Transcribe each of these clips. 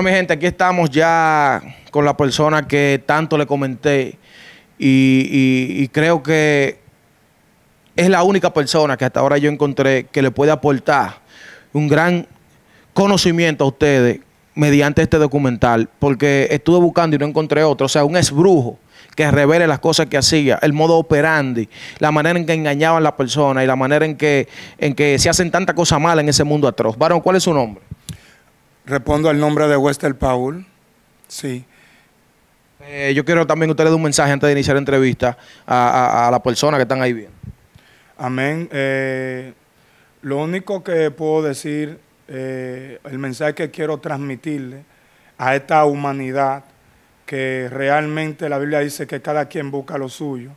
Bueno, mi gente, aquí estamos ya con la persona que tanto le comenté y, creo que es la única persona que hasta ahora yo encontré que le puede aportar un gran conocimiento a ustedes mediante este documental, porque estuve buscando y no encontré otro, o sea, un esbrujo que revele las cosas que hacía, el modo operandi, la manera en que engañaban a la persona y la manera en que, en que se hacen tanta cosa mala en ese mundo atroz. Varón, ¿cuál es su nombre? Respondo al nombre de Wester Paul. Sí. Eh, yo quiero también que usted le dé un mensaje antes de iniciar la entrevista a, la persona que están ahí bien. Amén. Eh, lo único que puedo decir, eh, el mensaje que quiero transmitirle a esta humanidad, que realmente la Biblia dice que cada quien busca lo suyo,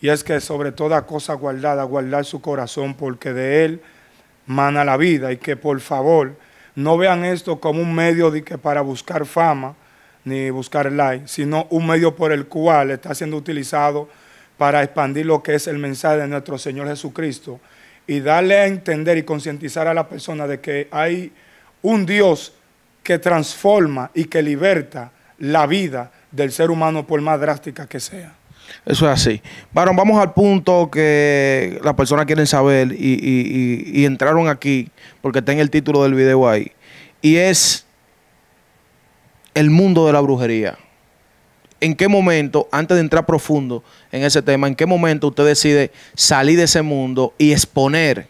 y es que sobre toda cosa guardada, guardar su corazón, porque de él mana la vida, y que por favor no vean esto como un medio de que para buscar fama ni buscar like, sino un medio por el cual está siendo utilizado para expandir lo que es el mensaje de nuestro Señor Jesucristo y darle a entender y concientizar a la persona de que hay un Dios que transforma y que liberta la vida del ser humano por más drástica que sea. Eso es así. Varón, vamos al punto que las personas quieren saber y, entraron aquí, porque está en el título del video ahí. Y es el mundo de la brujería. ¿En qué momento, antes de entrar profundo en ese tema, en qué momento usted decide salir de ese mundo y exponer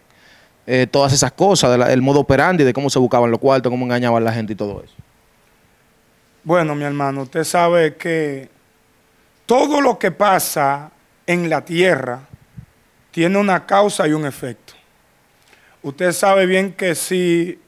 eh, todas esas cosas, del el modo operandi, de cómo se buscaban los cuartos, cómo engañaban a la gente y todo eso? Bueno, mi hermano, usted sabe que todo lo que pasa en la tierra tiene una causa y un efecto. Usted sabe bien que si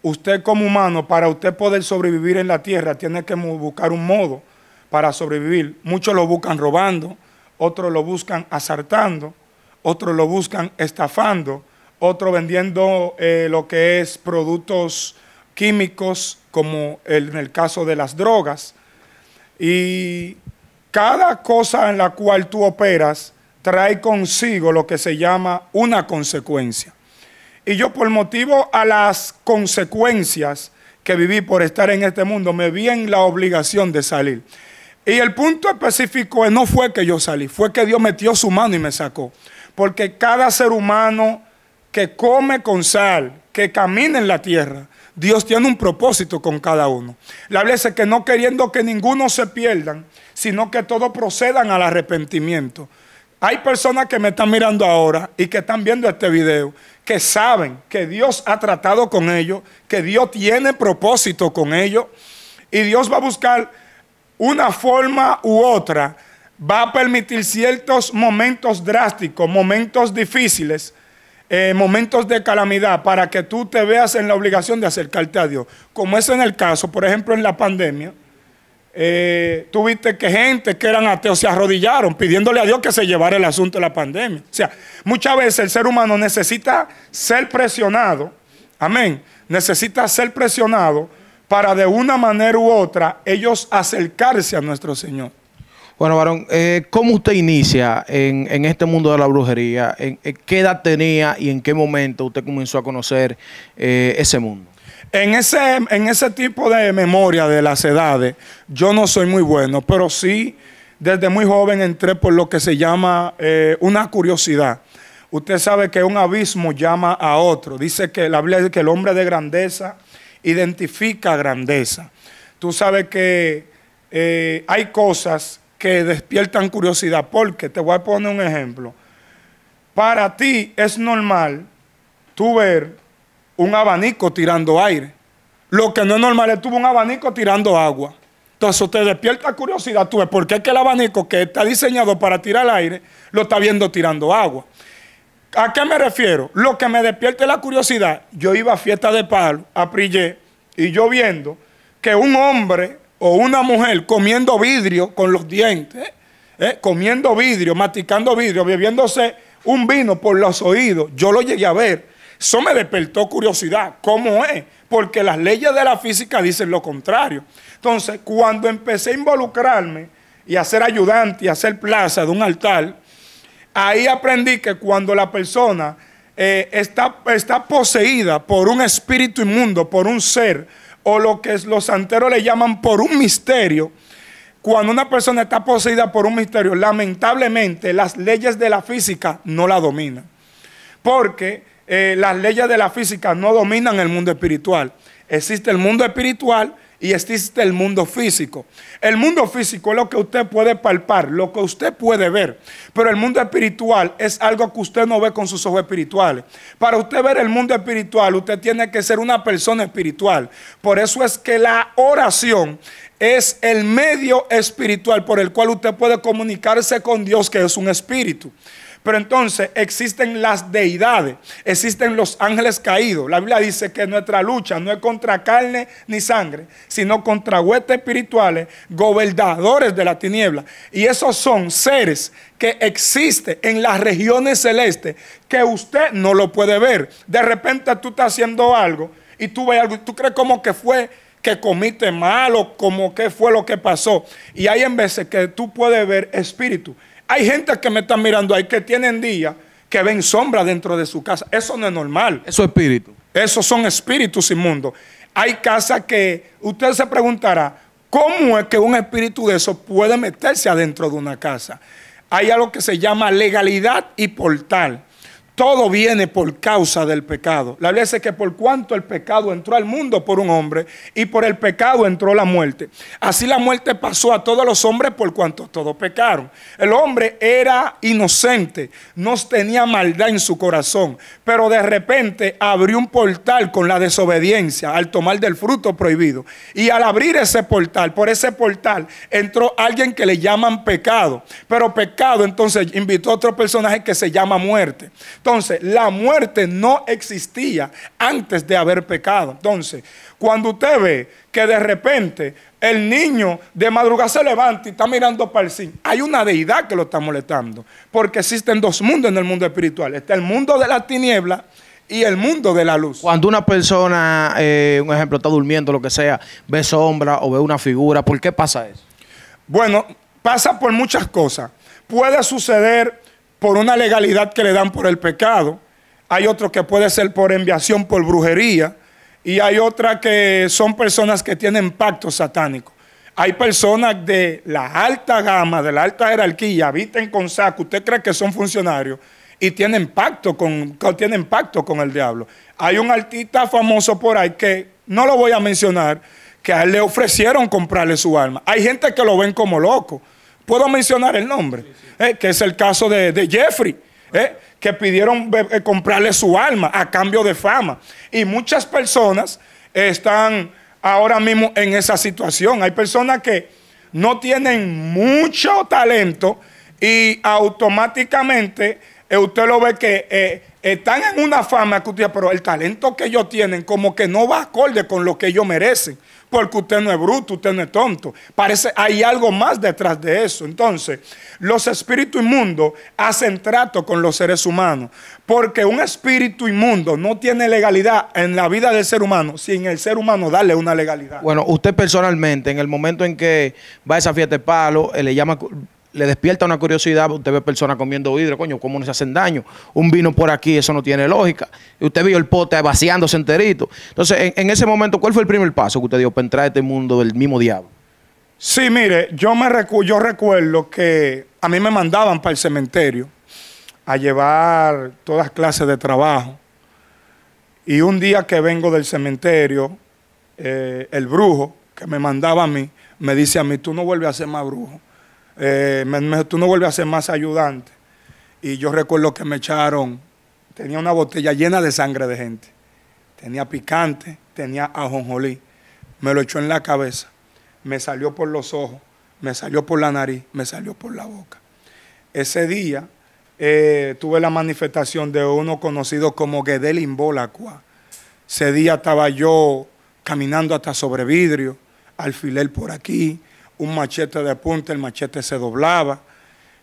usted como humano, para usted poder sobrevivir en la tierra, tiene que buscar un modo para sobrevivir. Muchos lo buscan robando, otros lo buscan asaltando, otros lo buscan estafando, otros vendiendo eh, lo que es productos químicos, como en el caso de las drogas. Y cada cosa en la cual tú operas trae consigo lo que se llama una consecuencia. Y yo por motivo a las consecuencias que viví por estar en este mundo, me vi en la obligación de salir. Y el punto específico no fue que yo salí, fue que Dios metió su mano y me sacó. Porque cada ser humano que come con sal, que camina en la tierra, Dios tiene un propósito con cada uno. La Biblia que no queriendo que ninguno se pierdan, sino que todos procedan al arrepentimiento. Hay personas que me están mirando ahora y que están viendo este video, que saben que Dios ha tratado con ellos, que Dios tiene propósito con ellos y Dios va a buscar una forma u otra, va a permitir ciertos momentos drásticos, momentos difíciles, eh, momentos de calamidad para que tú te veas en la obligación de acercarte a Dios. Como es en el caso, por ejemplo, en la pandemia eh, tuviste que gente que eran ateos se arrodillaron pidiéndole a Dios que se llevara el asunto de la pandemia. O sea, muchas veces el ser humano necesita ser presionado, amén, necesita ser presionado para de una manera u otra ellos acercarse a nuestro Señor. Bueno, varón, eh, ¿cómo usted inicia en, este mundo de la brujería? ¿En, qué edad tenía y en qué momento usted comenzó a conocer eh, ese mundo? En ese, en ese tipo de memoria de las edades, yo no soy muy bueno, pero sí, desde muy joven entré por lo que se llama eh, una curiosidad. Usted sabe que un abismo llama a otro. Dice que la Biblia dice que el hombre de grandeza identifica grandeza. Tú sabes que eh, hay cosas que despiertan curiosidad. Porque te voy a poner un ejemplo. Para ti es normal tú ver un abanico tirando aire. Lo que no es normal, él tuvo un abanico tirando agua. Entonces te despierta curiosidad, tú ves, ¿por qué es que el abanico que está diseñado para tirar aire lo está viendo tirando agua? ¿A qué me refiero? Lo que me despierta la curiosidad, yo iba a fiesta de palo, a Prillé, y yo viendo que un hombre o una mujer comiendo vidrio con los dientes, eh, comiendo vidrio, masticando vidrio, bebiéndose un vino por los oídos, yo lo llegué a ver eso me despertó curiosidad. ¿Cómo es? Porque las leyes de la física dicen lo contrario. Entonces, cuando empecé a involucrarme y a ser ayudante y a ser plaza de un altar, ahí aprendí que cuando la persona eh, está, está poseída por un espíritu inmundo, por un ser, o lo que los santeros le llaman por un misterio, cuando una persona está poseída por un misterio, lamentablemente las leyes de la física no la dominan. Porque eh, las leyes de la física no dominan el mundo espiritual. Existe el mundo espiritual y existe el mundo físico. El mundo físico es lo que usted puede palpar, lo que usted puede ver, pero el mundo espiritual es algo que usted no ve con sus ojos espirituales. Para usted ver el mundo espiritual, usted tiene que ser una persona espiritual. Por eso es que la oración es el medio espiritual por el cual usted puede comunicarse con Dios, que es un espíritu. Pero entonces existen las deidades, existen los ángeles caídos. La Biblia dice que nuestra lucha no es contra carne ni sangre, sino contra huestes espirituales, gobernadores de la tiniebla. Y esos son seres que existen en las regiones celestes que usted no lo puede ver. De repente tú estás haciendo algo y tú ves algo y tú crees como que fue que comiste mal o como que fue lo que pasó. Y hay en veces que tú puedes ver espíritu hay gente que me está mirando ahí que tienen días que ven sombra dentro de su casa. Eso no es normal. Eso es espíritu. Esos son espíritus inmundos. Hay casas que usted se preguntará, ¿cómo es que un espíritu de eso puede meterse adentro de una casa? Hay algo que se llama legalidad y portal todo viene por causa del pecado. La Biblia dice que por cuanto el pecado entró al mundo por un hombre y por el pecado entró la muerte. Así la muerte pasó a todos los hombres por cuanto todos pecaron. El hombre era inocente, no tenía maldad en su corazón, pero de repente abrió un portal con la desobediencia al tomar del fruto prohibido. Y al abrir ese portal, por ese portal entró alguien que le llaman pecado, pero pecado entonces invitó a otro personaje que se llama muerte. Entonces, la muerte no existía antes de haber pecado. Entonces, cuando usted ve que de repente el niño de madrugada se levanta y está mirando para el cine, hay una deidad que lo está molestando. Porque existen dos mundos en el mundo espiritual. Está el mundo de la tiniebla y el mundo de la luz. Cuando una persona, eh, un ejemplo, está durmiendo, lo que sea, ve sombra o ve una figura, ¿por qué pasa eso? Bueno, pasa por muchas cosas. Puede suceder por una legalidad que le dan por el pecado, hay otro que puede ser por enviación por brujería, y hay otra que son personas que tienen pacto satánico. Hay personas de la alta gama, de la alta jerarquía, habiten con saco, usted cree que son funcionarios y tienen pacto con, tienen pacto con el diablo. Hay un artista famoso por ahí que no lo voy a mencionar, que a él le ofrecieron comprarle su alma. Hay gente que lo ven como loco. Puedo mencionar el nombre, eh, que es el caso de, Jeffrey. Eh, que pidieron eh, comprarle su alma a cambio de fama. Y muchas personas están ahora mismo en esa situación. Hay personas que no tienen mucho talento y automáticamente usted lo ve que están en una fama que pero el talento que ellos tienen como que no va acorde con lo que ellos merecen, porque usted no es bruto, usted no es tonto. Parece hay algo más detrás de eso. Entonces, los espíritus inmundos hacen trato con los seres humanos, porque un espíritu inmundo no tiene legalidad en la vida del ser humano sin el ser humano darle una legalidad. Bueno, usted personalmente, en el momento en que va a esa fiesta de palo, eh, le llama le despierta una curiosidad, usted ve personas comiendo vidrio, coño, ¿cómo no se hacen daño? Un vino por aquí, eso no tiene lógica. Y usted vio el pote vaciándose enterito. Entonces, en, ese momento, ¿cuál fue el primer paso que usted dio para entrar a este mundo del mismo diablo? Sí, mire, yo, me recuerdo que a mí me mandaban para el cementerio a llevar todas clases de trabajo. Y un día que vengo del cementerio, eh, el brujo que me mandaba a mí, me dice a mí, tú no vuelves a ser más brujo eh, tú no vuelves a ser más ayudante. Y yo recuerdo que me echaron, tenía una botella llena de sangre de gente. Tenía picante, tenía ajonjolí. Me lo echó en la cabeza, me salió por los ojos, me salió por la nariz, me salió por la boca. Ese día eh, tuve la manifestación de uno conocido como Gedel Ese día estaba yo caminando hasta sobre vidrio, alfiler por aquí, un machete de punta, el machete se doblaba,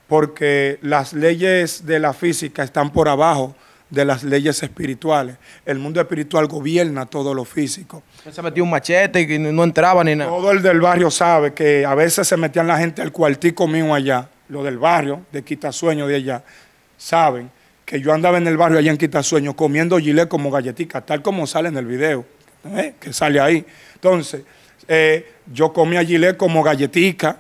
porque las leyes de la física están por abajo de las leyes espirituales. El mundo espiritual gobierna todo lo físico. Se metió un machete y no entraba ni nada. Todo el del barrio sabe que a veces se metían la gente al cuartico mío allá, lo del barrio, de Quitasueño de allá, saben que yo andaba en el barrio allá en Quitasueño comiendo gilet como galletica, tal como sale en el video, ¿eh? que sale ahí. Entonces, eh, yo comía gilet como galletica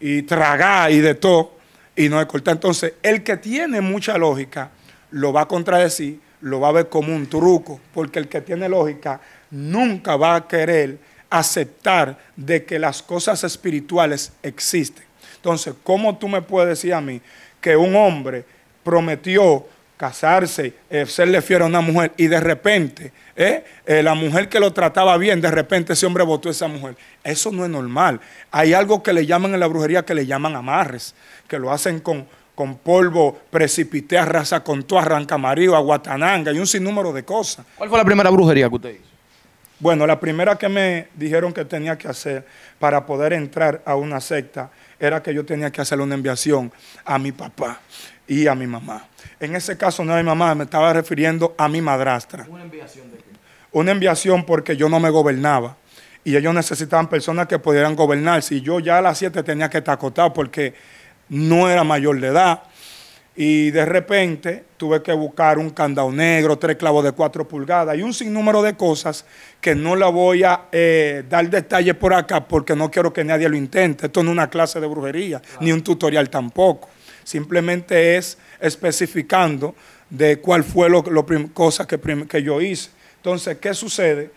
y tragá y de todo, y no corta. Entonces, el que tiene mucha lógica lo va a contradecir, lo va a ver como un truco, porque el que tiene lógica nunca va a querer aceptar de que las cosas espirituales existen. Entonces, ¿cómo tú me puedes decir a mí que un hombre prometió casarse, eh, serle fiel a una mujer y de repente eh, eh, la mujer que lo trataba bien, de repente ese hombre votó a esa mujer. Eso no es normal. Hay algo que le llaman en la brujería que le llaman amarres, que lo hacen con, con polvo, precipité, arrasa con tu, arranca marido, aguatananga y un sinnúmero de cosas. ¿Cuál fue la primera brujería que usted hizo? Bueno, la primera que me dijeron que tenía que hacer para poder entrar a una secta era que yo tenía que hacer una enviación a mi papá y a mi mamá. En ese caso no a mi mamá, me estaba refiriendo a mi madrastra. ¿Una enviación de qué? Una enviación porque yo no me gobernaba y ellos necesitaban personas que pudieran gobernarse. Y yo ya a las 7 tenía que estar porque no era mayor de edad. Y de repente tuve que buscar un candado negro, tres clavos de cuatro pulgadas y un sinnúmero de cosas que no la voy a eh, dar detalles por acá porque no quiero que nadie lo intente. Esto no es una clase de brujería, ni un tutorial tampoco simplemente es especificando de cuál fue lo, cosa que, que yo hice. Entonces, ¿qué sucede?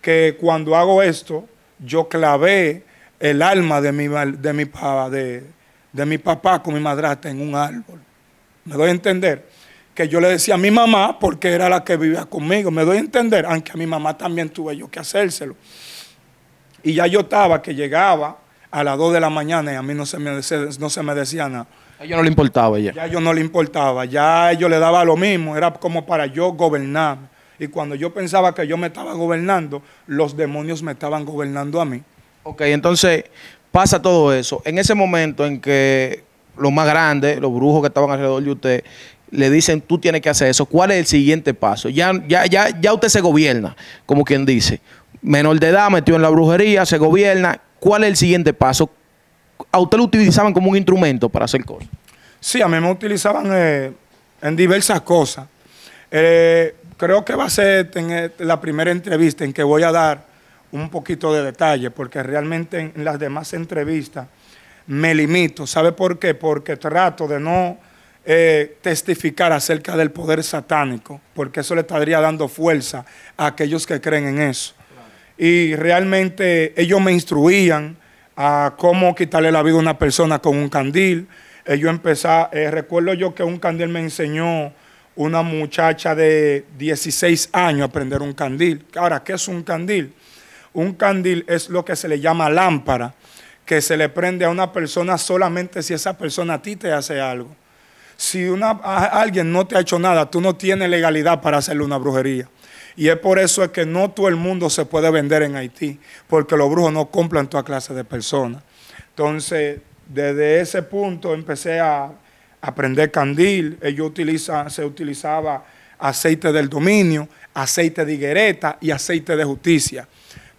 Que cuando hago esto, yo clavé el alma de mi, de mi, de, de mi papá con mi madrastra en un árbol. Me doy a entender que yo le decía a mi mamá porque era la que vivía conmigo. Me doy a entender, aunque a mi mamá también tuve yo que hacérselo. Y ya yo estaba que llegaba a las 2 de la mañana y a mí no se me, no se me decía nada. A ellos no le importaba ya. Ya a no le importaba, ya a ellos le daba lo mismo, era como para yo gobernar. Y cuando yo pensaba que yo me estaba gobernando, los demonios me estaban gobernando a mí. Ok, entonces pasa todo eso. En ese momento en que los más grandes, los brujos que estaban alrededor de usted, le dicen, tú tienes que hacer eso, ¿cuál es el siguiente paso? Ya, ya, ya, ya usted se gobierna, como quien dice. Menor de edad, metió en la brujería, se gobierna. ¿Cuál es el siguiente paso? a usted lo utilizaban como un instrumento para hacer cosas. Sí, a mí me utilizaban eh, en diversas cosas. Eh, creo que va a ser eh, la primera entrevista en que voy a dar un poquito de detalle, porque realmente en las demás entrevistas me limito. ¿Sabe por qué? Porque trato de no testificar acerca del poder satánico, porque eso le estaría dando fuerza a aquellos que creen en eso. Y realmente ellos me instruían, a cómo quitarle la vida a una persona con un candil. Eh, yo empecé, eh, recuerdo yo que un candil me enseñó una muchacha de 16 años a prender un candil. Ahora, ¿qué es un candil? Un candil es lo que se le llama lámpara, que se le prende a una persona solamente si esa persona a ti te hace algo. Si una, alguien no te ha hecho nada, tú no tienes legalidad para hacerle una brujería. Y es por eso que no todo el mundo se puede vender en Haití, porque los brujos no compran toda clase de personas. Entonces, desde ese punto empecé a aprender candil. Ellos utiliza, se utilizaba aceite del dominio, aceite de higuereta y aceite de justicia.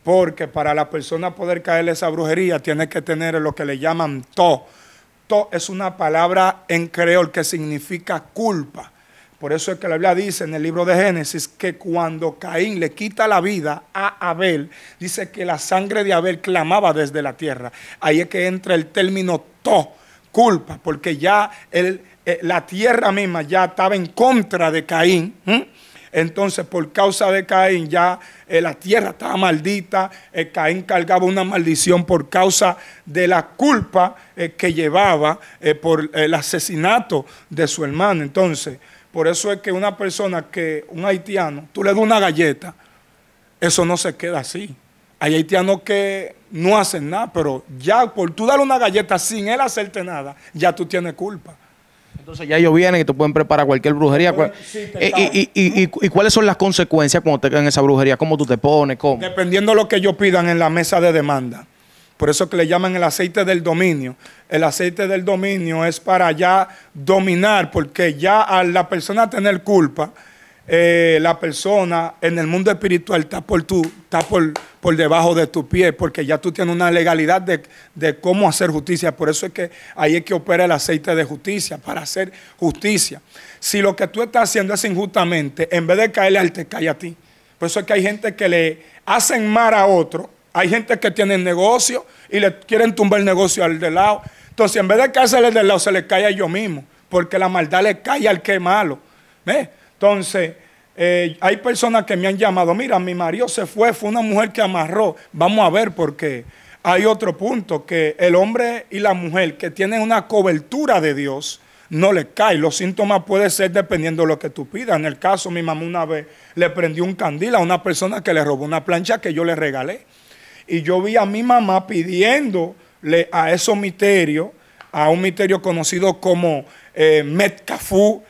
Porque para la persona poder caerle esa brujería tiene que tener lo que le llaman to. To es una palabra en creol que significa culpa. Por eso es que la Biblia dice en el libro de Génesis que cuando Caín le quita la vida a Abel, dice que la sangre de Abel clamaba desde la tierra. Ahí es que entra el término to, culpa, porque ya eh, la tierra misma ya estaba en contra de Caín. Entonces, por causa de Caín, ya eh, la tierra estaba maldita. Eh, Caín cargaba una maldición por causa de la culpa que llevaba por el asesinato de su hermano. Entonces, por eso es que una persona que, un haitiano, tú le das una galleta, eso no se queda así. Hay haitianos que no hacen nada, pero ya por tú darle una galleta sin él hacerte nada, ya tú tienes culpa. Entonces ya ellos vienen y te pueden preparar cualquier brujería. Pues, eh, y, y, y, y, cuáles son las consecuencias cuando te en esa brujería? ¿Cómo tú te pones? ¿Cómo? Dependiendo de lo que ellos pidan en la mesa de demanda. Por eso que le llaman el aceite del dominio. El aceite del dominio es para ya dominar, porque ya a la persona tener culpa, eh, la persona en el mundo espiritual está por está por, por debajo de tu pie, porque ya tú tienes una legalidad de, de, cómo hacer justicia. Por eso es que ahí es que opera el aceite de justicia, para hacer justicia. Si lo que tú estás haciendo es injustamente, en vez de caerle al te cae a ti. Por eso es que hay gente que le hacen mal a otro hay gente que tiene negocio y le quieren tumbar el negocio al de lado. Entonces, en vez de caerse del de lado, se le cae a ellos mismos, porque la maldad le cae al que es malo. Entonces, eh, hay personas que me han llamado, mira, mi marido se fue, fue una mujer que amarró. Vamos a ver, porque hay otro punto, que el hombre y la mujer que tienen una cobertura de Dios, no le cae. Los síntomas pueden ser dependiendo de lo que tú pidas. En el caso, mi mamá una vez le prendió un candil a una persona que le robó una plancha que yo le regalé y yo vi a mi mamá pidiéndole a esos misterios, a un misterio conocido como eh, Metcafú.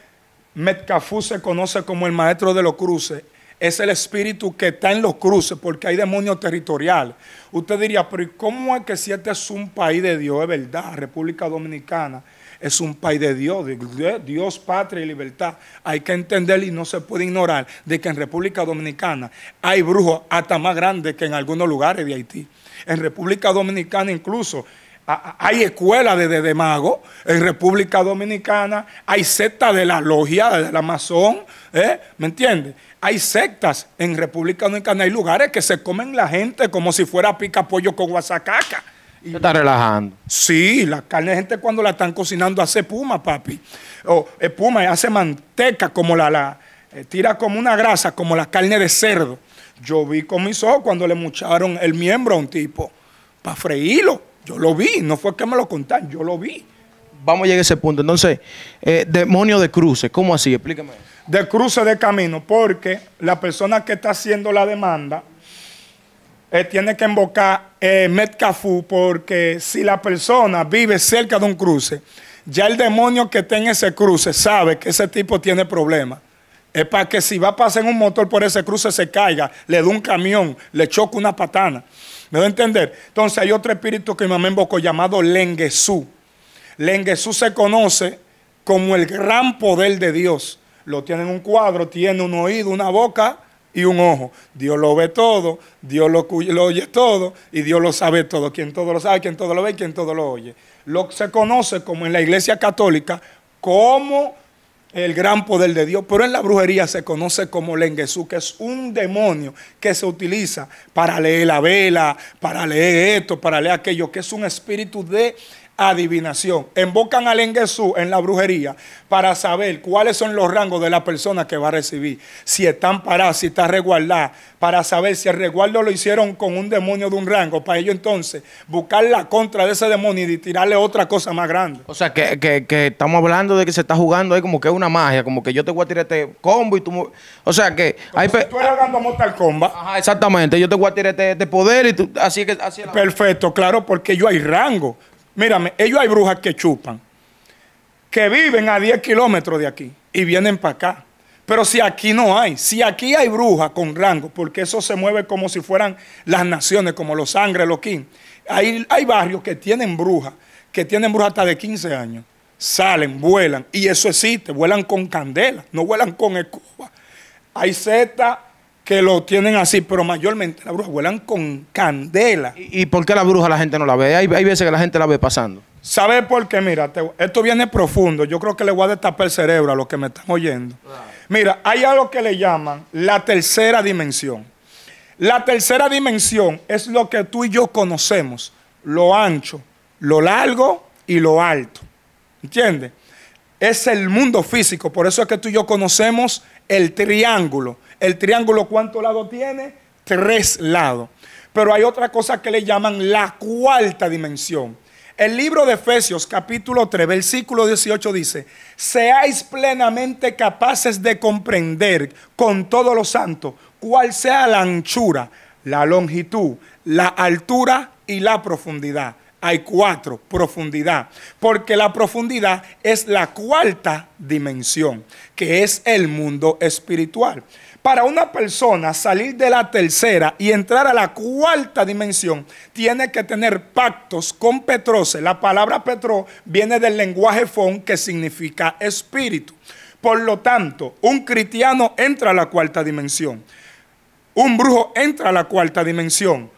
Metcafú se conoce como el maestro de los cruces. Es el espíritu que está en los cruces porque hay demonios territoriales. Usted diría, pero ¿y cómo es que si este es un país de Dios? Es verdad, República Dominicana es un país de Dios, de Dios, patria y libertad. Hay que entender y no se puede ignorar de que en República Dominicana hay brujos hasta más grandes que en algunos lugares de Haití. En República Dominicana incluso hay escuelas de, de, en República Dominicana, hay sectas de la logia, de la masón, ¿eh? ¿me entiendes? Hay sectas en República Dominicana, hay lugares que se comen la gente como si fuera pica pollo con guasacaca. Y, está relajando. Sí, la carne, gente cuando la están cocinando hace puma, papi. O espuma, eh, hace manteca, como la, la eh, tira como una grasa, como la carne de cerdo. Yo vi con mis ojos cuando le mucharon el miembro a un tipo para freírlo. Yo lo vi, no fue que me lo contaron, yo lo vi. Vamos a llegar a ese punto. Entonces, eh, demonio de cruce, ¿cómo así? Explíqueme. De cruce de camino, porque la persona que está haciendo la demanda eh, tiene que invocar eh, porque si la persona vive cerca de un cruce, ya el demonio que está en ese cruce sabe que ese tipo tiene problemas. Es para que si va a pasar un motor por ese cruce se caiga, le dé un camión, le choca una patana. ¿Me doy a entender? Entonces hay otro espíritu que mi mamá invocó llamado Lenguesú. Lenguesú se conoce como el gran poder de Dios. Lo tiene en un cuadro, tiene un oído, una boca, y un ojo. Dios lo ve todo, Dios lo, oye todo y Dios lo sabe todo. Quien todo lo sabe, quien todo lo ve, quien todo lo oye. Lo que se conoce como en la iglesia católica como el gran poder de Dios, pero en la brujería se conoce como lenguesú, que es un demonio que se utiliza para leer la vela, para leer esto, para leer aquello, que es un espíritu de adivinación. Invocan al Engesú en la brujería para saber cuáles son los rangos de la persona que va a recibir. Si están paradas, si está resguardada, para saber si el resguardo lo hicieron con un demonio de un rango. Para ello entonces buscar la contra de ese demonio y tirarle otra cosa más grande. O sea, que, que, estamos hablando de que se está jugando ahí como que es una magia, como que yo te voy a tirar este combo y tú... O sea, que... hay si tú eres jugando Mortal Kombat. Ajá, exactamente. Yo te voy a tirar este, este poder y tú... Así que... Así Perfecto, claro, porque yo hay rango. Mírame, ellos hay brujas que chupan, que viven a 10 kilómetros de aquí y vienen para acá. Pero si aquí no hay, si aquí hay brujas con rango, porque eso se mueve como si fueran las naciones, como los sangre, los kings. Hay, hay barrios que tienen brujas, que tienen brujas hasta de 15 años. Salen, vuelan, y eso existe, vuelan con candela, no vuelan con escoba. Hay setas que lo tienen así, pero mayormente la bruja vuelan con candela. ¿Y, por qué la bruja la gente no la ve? Hay, veces que la gente la ve pasando. sabe por qué? Mira, esto viene profundo. Yo creo que le voy a destapar el cerebro a los que me están oyendo. Mira, hay algo que le llaman la tercera dimensión. La tercera dimensión es lo que tú y yo conocemos, lo ancho, lo largo y lo alto. ¿Entiendes? Es el mundo físico, por eso es que tú y yo conocemos el triángulo el triángulo, cuánto lado tiene? Tres lados. Pero hay otra cosa que le llaman la cuarta dimensión. El libro de Efesios capítulo 3, versículo 18 dice, seáis plenamente capaces de comprender con todos los santos cuál sea la anchura, la longitud, la altura y la profundidad. Hay cuatro, profundidad, porque la profundidad es la cuarta dimensión, que es el mundo espiritual. Para una persona salir de la tercera y entrar a la cuarta dimensión, tiene que tener pactos con Petrose. La palabra Petro viene del lenguaje Fon que significa espíritu. Por lo tanto, un cristiano entra a la cuarta dimensión. Un brujo entra a la cuarta dimensión.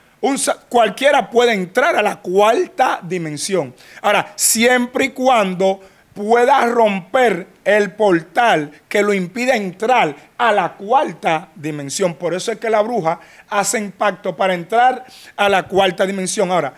cualquiera puede entrar a la cuarta dimensión. Ahora, siempre y cuando pueda romper el portal que lo impide entrar a la cuarta dimensión. Por eso es que la bruja hace impacto para entrar a la cuarta dimensión. Ahora,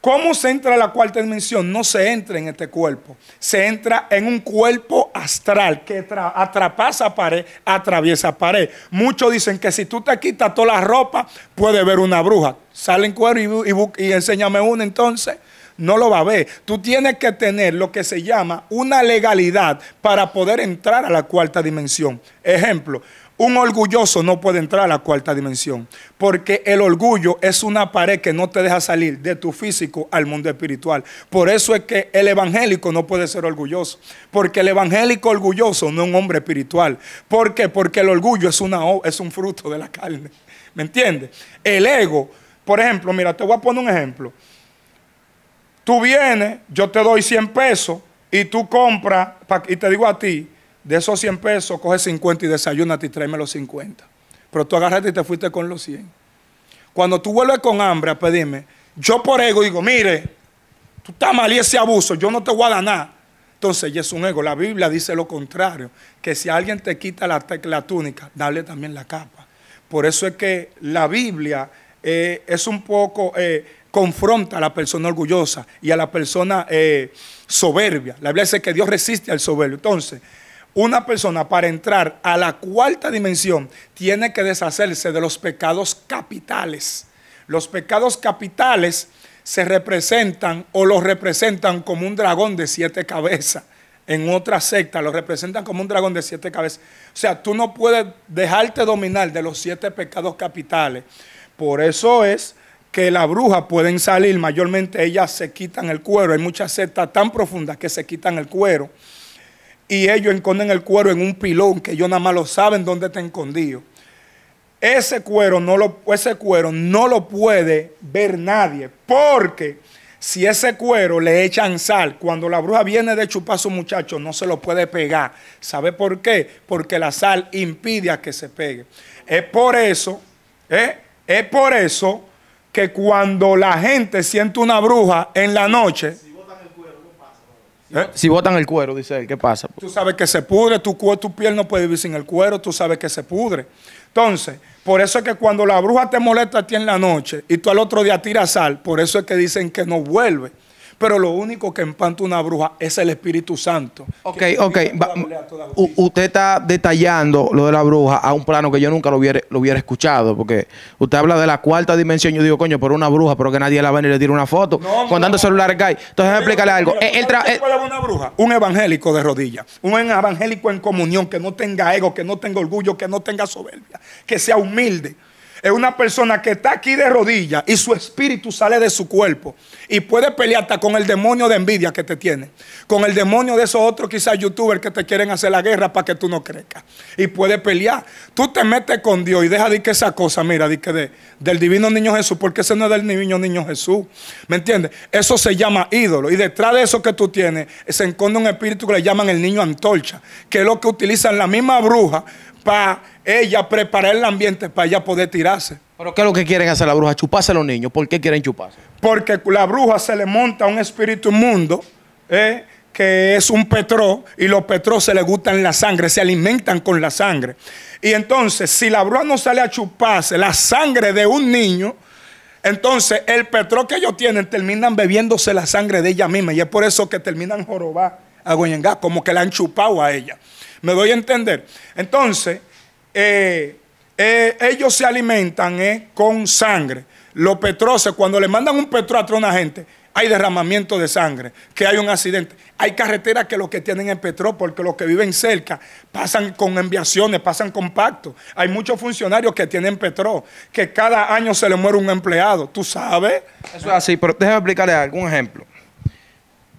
¿cómo se entra a la cuarta dimensión? No se entra en este cuerpo, se entra en un cuerpo astral que atrapasa pared, atraviesa pared. Muchos dicen que si tú te quitas toda la ropa, puede ver una bruja. Salen cuero y, y enséñame una entonces no lo va a ver. Tú tienes que tener lo que se llama una legalidad para poder entrar a la cuarta dimensión. Ejemplo, un orgulloso no puede entrar a la cuarta dimensión, porque el orgullo es una pared que no te deja salir de tu físico al mundo espiritual. Por eso es que el evangélico no puede ser orgulloso, porque el evangélico orgulloso no es un hombre espiritual. ¿Por qué? Porque el orgullo es, una, es un fruto de la carne. ¿Me entiendes? El ego, por ejemplo, mira, te voy a poner un ejemplo. Tú vienes, yo te doy 100 pesos y tú compras, y te digo a ti, de esos 100 pesos, coge 50 y desayuna, y tráeme los 50. Pero tú agarraste y te fuiste con los 100. Cuando tú vuelves con hambre a pedirme, yo por ego digo, mire, tú estás mal y ese abuso, yo no te voy a ganar. nada. Entonces ya es un ego. La Biblia dice lo contrario, que si alguien te quita la, túnica, dale también la capa. Por eso es que la Biblia eh, es un poco... Eh, confronta a la persona orgullosa y a la persona eh, soberbia. La Biblia dice que Dios resiste al soberbio. Entonces, una persona para entrar a la cuarta dimensión tiene que deshacerse de los pecados capitales. Los pecados capitales se representan o los representan como un dragón de siete cabezas. En otra secta los representan como un dragón de siete cabezas. O sea, tú no puedes dejarte dominar de los siete pecados capitales. Por eso es que las brujas pueden salir, mayormente ellas se quitan el cuero, hay muchas setas tan profundas que se quitan el cuero y ellos esconden el cuero en un pilón que ellos nada más lo saben dónde está escondido. Ese cuero no lo, ese cuero no lo puede ver nadie porque si ese cuero le echan sal, cuando la bruja viene de chupar a su muchacho, no se lo puede pegar. ¿Sabe por qué? Porque la sal impide a que se pegue. Es por eso, ¿eh? es por eso que cuando la gente siente una bruja en la noche. Si botan el cuero, ¿qué pasa? Si botan el cuero, dice él, ¿qué pasa? Tú sabes que se pudre, tu, tu piel no puede vivir sin el cuero, tú sabes que se pudre. Entonces, por eso es que cuando la bruja te molesta a ti en la noche y tú al otro día tiras sal, por eso es que dicen que no vuelve pero lo único que empanta una bruja es el Espíritu Santo. Ok, ok. usted está detallando lo de la bruja a un plano que yo nunca lo hubiera, lo hubiera escuchado, porque usted habla de la cuarta dimensión, yo digo, coño, por una bruja, pero que nadie la ve y le tira una foto, no, con no, celular, celulares Entonces, explícale algo. el, eh, una bruja? Un evangélico de rodillas, un evangélico en comunión, que no tenga ego, que no tenga orgullo, que no tenga soberbia, que sea humilde es una persona que está aquí de rodillas y su espíritu sale de su cuerpo y puede pelear hasta con el demonio de envidia que te tiene, con el demonio de esos otros quizás youtubers que te quieren hacer la guerra para que tú no crezcas y puede pelear. Tú te metes con Dios y deja de que esa cosa, mira, de que del divino niño Jesús, porque ese no es del divino niño Jesús, ¿me entiendes? Eso se llama ídolo y detrás de eso que tú tienes se enconde un espíritu que le llaman el niño antorcha, que es lo que utilizan la misma bruja para ella preparar el ambiente para ella poder tirarse. ¿Pero qué es lo que quieren hacer la bruja? Chuparse a los niños. ¿Por qué quieren chuparse? Porque la bruja se le monta un espíritu inmundo eh, que es un petró y los petró se le gustan la sangre, se alimentan con la sangre. Y entonces, si la bruja no sale a chuparse la sangre de un niño, entonces el petró que ellos tienen terminan bebiéndose la sangre de ella misma y es por eso que terminan jorobar a Goyengá, como que la han chupado a ella. ¿Me doy a entender? Entonces, eh, eh, ellos se alimentan eh, con sangre. Los petroces, cuando le mandan un petróleo a una gente, hay derramamiento de sangre, que hay un accidente. Hay carreteras que los que tienen el petróleo, porque los que viven cerca, pasan con enviaciones, pasan con pactos. Hay muchos funcionarios que tienen petróleo, que cada año se le muere un empleado, tú sabes. Eso es así, pero déjame explicarle algún ejemplo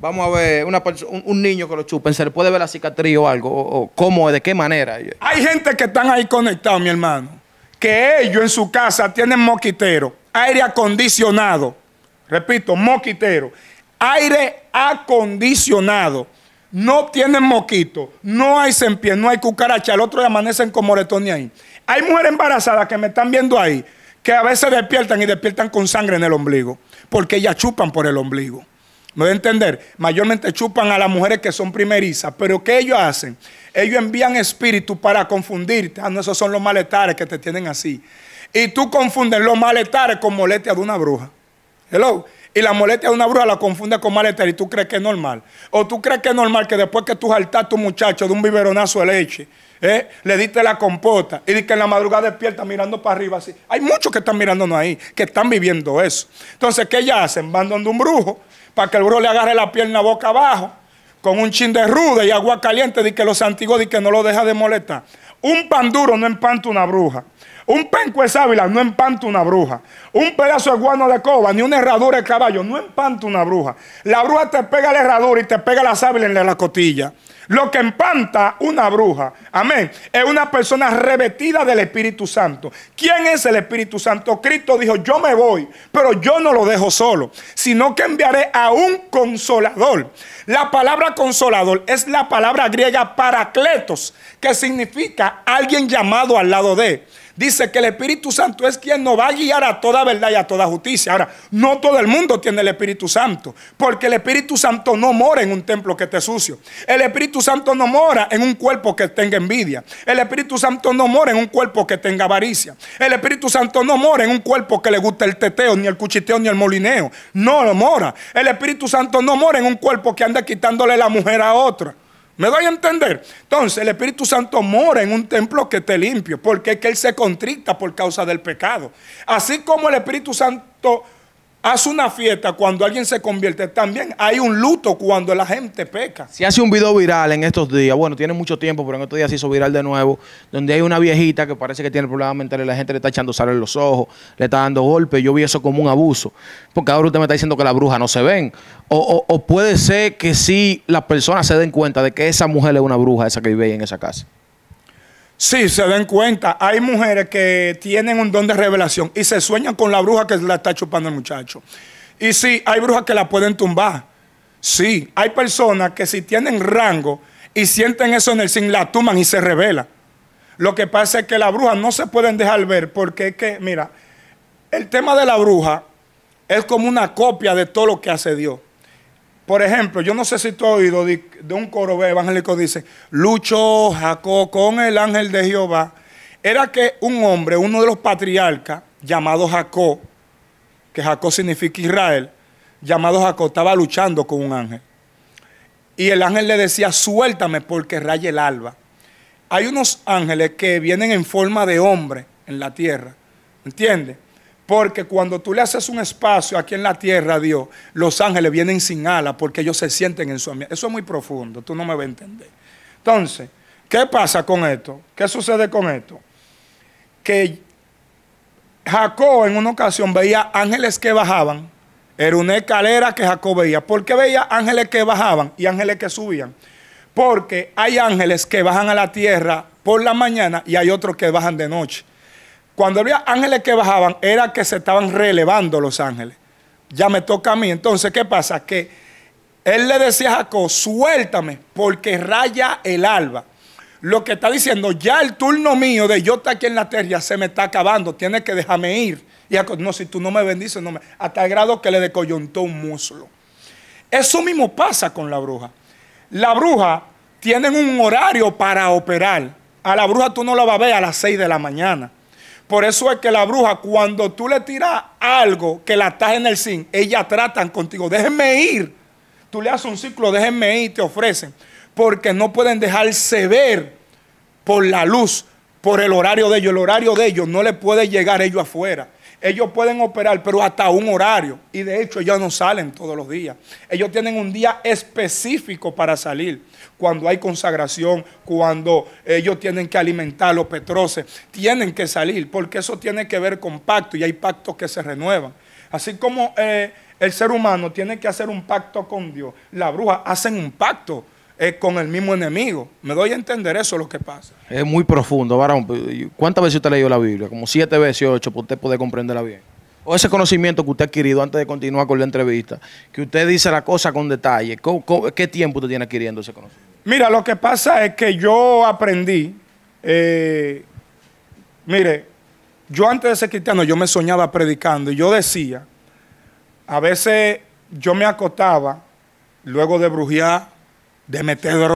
vamos a ver un, niño que lo chupen, se le puede ver la cicatriz o algo, o, cómo, de qué manera. Hay gente que están ahí conectados, mi hermano, que ellos en su casa tienen moquitero, aire acondicionado, repito, moquitero, aire acondicionado. No tienen moquito, no hay sempié, no hay cucaracha, el otro día amanecen con moretones ahí. Hay mujeres embarazadas que me están viendo ahí, que a veces despiertan y despiertan con sangre en el ombligo, porque ellas chupan por el ombligo. ¿Me voy a entender? Mayormente chupan a las mujeres que son primerizas. Pero ¿qué ellos hacen? Ellos envían espíritu para confundirte. Ah, no, esos son los maletares que te tienen así. Y tú confundes los maletares con molestia de una bruja. Hello. Y la molestia de una bruja la confunde con maletares y tú crees que es normal. O tú crees que es normal que después que tú saltas a tu muchacho de un biberonazo de leche, eh, le diste la compota y que en la madrugada despierta mirando para arriba así. Hay muchos que están mirándonos ahí, que están viviendo eso. Entonces, ¿qué ya hacen? Van donde un brujo para que el brujo le agarre la pierna boca abajo con un chin de ruda y agua caliente de que lo antiguos dice que no lo deja de molestar. Un pan duro no empanta una bruja. Un penco de sábila no empanta una bruja. Un pedazo de guano de coba, ni una herradura de caballo, no empanta una bruja. La bruja te pega la herradura y te pega la sábila en la cotilla. Lo que empanta una bruja, amén, es una persona revestida del Espíritu Santo. ¿Quién es el Espíritu Santo? Cristo dijo, yo me voy, pero yo no lo dejo solo, sino que enviaré a un consolador. La palabra consolador es la palabra griega paracletos, que significa alguien llamado al lado de. Dice que el Espíritu Santo es quien nos va a guiar a toda verdad y a toda justicia. Ahora, no todo el mundo tiene el Espíritu Santo, porque el Espíritu Santo no mora en un templo que esté sucio. El Espíritu Santo no mora en un cuerpo que tenga envidia. El Espíritu Santo no mora en un cuerpo que tenga avaricia. El Espíritu Santo no mora en un cuerpo que le guste el teteo, ni el cuchiteo, ni el molineo. No lo mora. El Espíritu Santo no mora en un cuerpo que anda quitándole la mujer a otra. ¿Me doy a entender? Entonces, el Espíritu Santo mora en un templo que esté limpio, porque es que Él se contrita por causa del pecado. Así como el Espíritu Santo hace una fiesta cuando alguien se convierte, también hay un luto cuando la gente peca. Si hace un video viral en estos días, bueno, tiene mucho tiempo, pero en estos días se hizo viral de nuevo, donde hay una viejita que parece que tiene problemas mentales, la gente le está echando sal en los ojos, le está dando golpes, yo vi eso como un abuso, porque ahora usted me está diciendo que la bruja no se ven, o, o, o puede ser que sí las personas se den cuenta de que esa mujer es una bruja, esa que vive ahí en esa casa. Sí, se den cuenta. Hay mujeres que tienen un don de revelación y se sueñan con la bruja que la está chupando el muchacho. Y sí, hay brujas que la pueden tumbar. Sí, hay personas que si tienen rango y sienten eso en el sin, la tuman y se revela. Lo que pasa es que las brujas no se pueden dejar ver porque es que, mira, el tema de la bruja es como una copia de todo lo que hace Dios. Por ejemplo, yo no sé si tú has oído de, un coro evangélico, dice, luchó Jacob con el ángel de Jehová. Era que un hombre, uno de los patriarcas, llamado Jacob, que Jacob significa Israel, llamado Jacob, estaba luchando con un ángel. Y el ángel le decía, suéltame porque raye el alba. Hay unos ángeles que vienen en forma de hombre en la tierra, ¿entiendes? Porque cuando tú le haces un espacio aquí en la tierra a Dios, los ángeles vienen sin alas porque ellos se sienten en su ambiente. Eso es muy profundo, tú no me vas a entender. Entonces, ¿qué pasa con esto? ¿Qué sucede con esto? Que Jacob en una ocasión veía ángeles que bajaban. Era una escalera que Jacob veía. ¿Por qué veía ángeles que bajaban y ángeles que subían? Porque hay ángeles que bajan a la tierra por la mañana y hay otros que bajan de noche. Cuando había ángeles que bajaban, era que se estaban relevando los ángeles. Ya me toca a mí. Entonces, ¿qué pasa? Que él le decía a Jacob, suéltame, porque raya el alba. Lo que está diciendo, ya el turno mío de yo estar aquí en la tierra se me está acabando, tienes que dejarme ir. Y Jacob, no, si tú no me bendices, no me. Hasta el grado que le decoyuntó un muslo. Eso mismo pasa con la bruja. La bruja tiene un horario para operar. A la bruja tú no la vas a ver a las 6 de la mañana. Por eso es que la bruja, cuando tú le tiras algo que la estás en el sin, ella tratan contigo. Déjenme ir. Tú le haces un ciclo, déjenme ir, te ofrecen. Porque no pueden dejarse ver por la luz, por el horario de ellos. El horario de ellos no le puede llegar a ellos afuera. Ellos pueden operar, pero hasta un horario. Y de hecho ellos no salen todos los días. Ellos tienen un día específico para salir. Cuando hay consagración, cuando ellos tienen que alimentar los petroces, tienen que salir, porque eso tiene que ver con pacto y hay pactos que se renuevan. Así como eh, el ser humano tiene que hacer un pacto con Dios, la bruja hacen un pacto es con el mismo enemigo. Me doy a entender eso lo que pasa. Es muy profundo, varón. ¿Cuántas veces usted ha leído la Biblia? Como siete veces, ocho, para usted poder comprenderla bien. O ese conocimiento que usted ha adquirido antes de continuar con la entrevista, que usted dice la cosa con detalle. ¿Qué tiempo usted tiene adquiriendo ese conocimiento? Mira, lo que pasa es que yo aprendí, eh, mire, yo antes de ser cristiano, yo me soñaba predicando y yo decía, a veces yo me acostaba... luego de brujear, de meter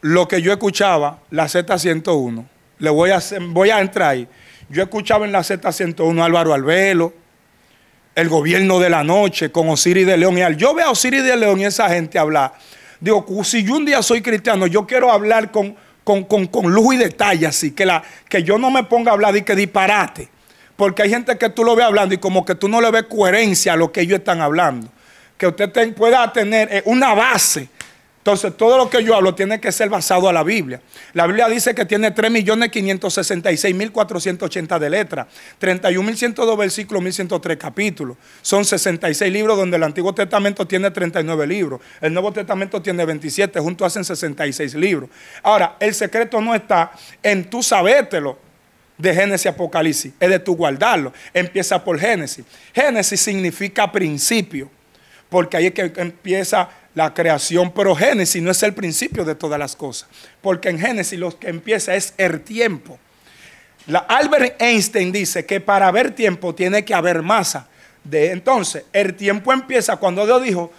Lo que yo escuchaba, la Z101, le voy a, voy a entrar ahí. Yo escuchaba en la Z101 Álvaro Albelo, el gobierno de la noche con Osiris de León. Y al yo veo a Osiris de León y esa gente hablar, digo, si yo un día soy cristiano, yo quiero hablar con, con, con, lujo y detalle, así que, la, que yo no me ponga a hablar y que disparate. Porque hay gente que tú lo ves hablando y como que tú no le ves coherencia a lo que ellos están hablando que usted pueda tener eh, una base. Entonces, todo lo que yo hablo tiene que ser basado a la Biblia. La Biblia dice que tiene 3.566.480 de letras, 31.102 versículos, 1.103 capítulos. Son 66 libros donde el Antiguo Testamento tiene 39 libros, el Nuevo Testamento tiene 27, juntos hacen 66 libros. Ahora, el secreto no está en tú sabértelo de Génesis y Apocalipsis, es de tú guardarlo. Empieza por Génesis. Génesis significa principio porque ahí es que empieza la creación, pero Génesis no es el principio de todas las cosas, porque en Génesis lo que empieza es el tiempo. La Albert Einstein dice que para haber tiempo tiene que haber masa. De entonces, el tiempo empieza cuando Dios dijo,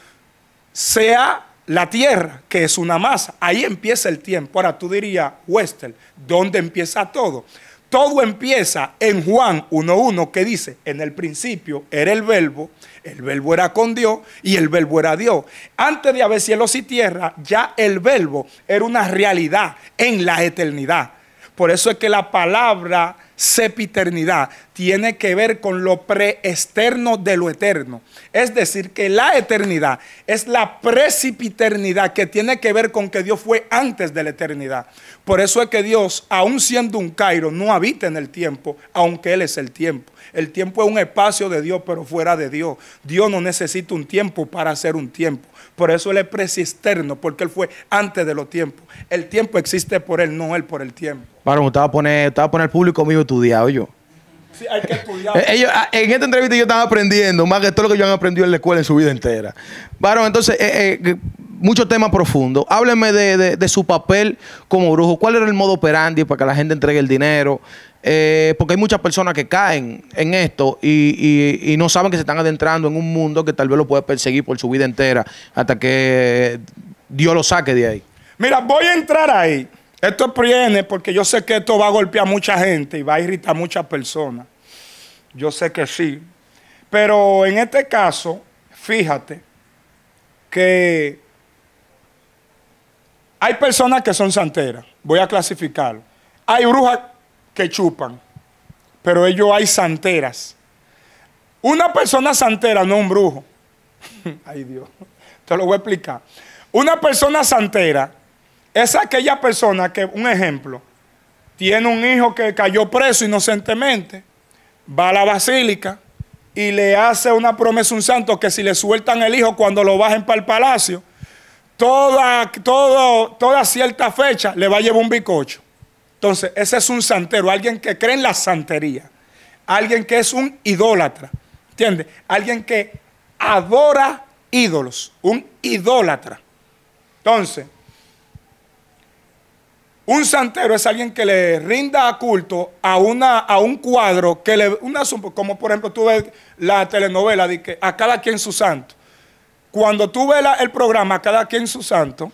sea la tierra, que es una masa. Ahí empieza el tiempo. Ahora tú dirías, Wester, ¿dónde empieza todo? Todo empieza en Juan 1.1 que dice, en el principio era el verbo, el verbo era con Dios y el verbo era Dios. Antes de haber cielos y tierra, ya el verbo era una realidad en la eternidad. Por eso es que la palabra sepiternidad tiene que ver con lo preesterno de lo eterno. Es decir, que la eternidad es la precipiternidad que tiene que ver con que Dios fue antes de la eternidad. Por eso es que Dios, aun siendo un Cairo, no habita en el tiempo, aunque Él es el tiempo. El tiempo es un espacio de Dios, pero fuera de Dios. Dios no necesita un tiempo para ser un tiempo. Por eso Él es pre-cisterno, porque Él fue antes de los tiempos. El tiempo existe por Él, no Él por el tiempo. Bueno, estaba va a poner, usted poner el público mío estudiado, yo. Sí, hay que estudiar. Eh, ah, en esta entrevista yo estaba aprendiendo más que todo lo que yo han aprendido en la escuela en su vida entera. Varón, entonces, mucho tema profundo. temas Hábleme de, de, su papel como brujo. ¿Cuál era el modo operandi para que la gente entregue el dinero? Eh, porque hay muchas personas que caen en esto y, no saben que se están adentrando en un mundo que tal vez lo puede perseguir por su vida entera hasta que Dios lo saque de ahí. Mira, voy a entrar ahí. Esto es priene porque yo sé que esto va a golpear a mucha gente y va a irritar a muchas personas. Yo sé que sí. Pero en este caso, fíjate que hay personas que son santeras. Voy a clasificarlo. Hay brujas que chupan, pero ellos hay santeras. Una persona santera, no un brujo. Ay Dios, te lo voy a explicar. Una persona santera es aquella persona que, un ejemplo, tiene un hijo que cayó preso inocentemente, va a la basílica y le hace una promesa a un santo que si le sueltan el hijo cuando lo bajen para el palacio, toda, todo, toda cierta fecha le va a llevar un bicocho. Entonces, ese es un santero, alguien que cree en la santería, alguien que es un idólatra, ¿entiendes? Alguien que adora ídolos, un idólatra. Entonces, un santero es alguien que le rinda culto a, una, a un cuadro, que le, una, como por ejemplo tú ves la telenovela de que a cada quien su santo. Cuando tú ves el programa a cada quien su santo,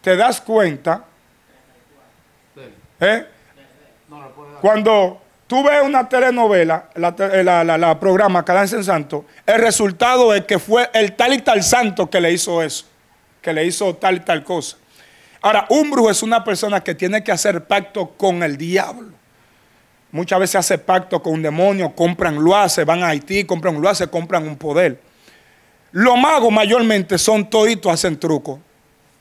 te das cuenta ¿Eh? Cuando tú ves una telenovela, la, eh, programa en Santo, el resultado es que fue el tal y tal santo que le hizo eso, que le hizo tal y tal cosa. Ahora, un brujo es una persona que tiene que hacer pacto con el diablo. Muchas veces hace pacto con un demonio, compran hace, van a Haití, compran lo hace, compran un poder. Los magos mayormente son toditos, hacen trucos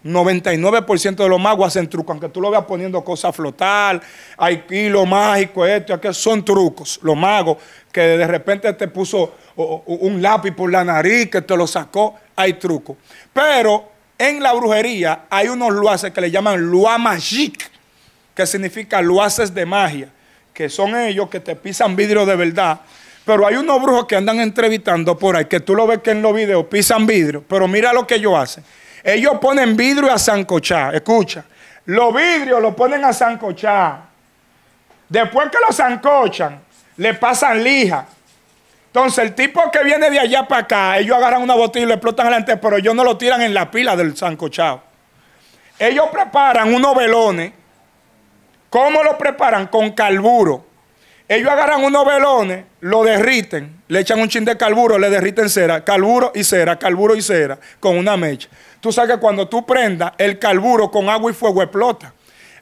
99% de los magos hacen trucos, aunque tú lo veas poniendo cosas a flotar, hay hilo mágico, esto son trucos. Los magos que de repente te puso un lápiz por la nariz, que te lo sacó, hay trucos. Pero en la brujería hay unos luaces que le llaman loa magique, que significa luaces de magia, que son ellos que te pisan vidrio de verdad. Pero hay unos brujos que andan entrevistando por ahí, que tú lo ves que en los videos pisan vidrio, pero mira lo que ellos hacen ellos ponen vidrio a zancochar. Escucha. Los vidrios los ponen a zancochar. Después que los zancochan, le pasan lija. Entonces, el tipo que viene de allá para acá, ellos agarran una botella y lo explotan adelante, pero ellos no lo tiran en la pila del zancochado. Ellos preparan unos velones. ¿Cómo lo preparan? Con carburo. Ellos agarran unos velones, lo derriten, le echan un chin de carburo, le derriten cera, carburo y cera, carburo y cera, con una mecha. Tú sabes que cuando tú prendas, el carburo con agua y fuego explota.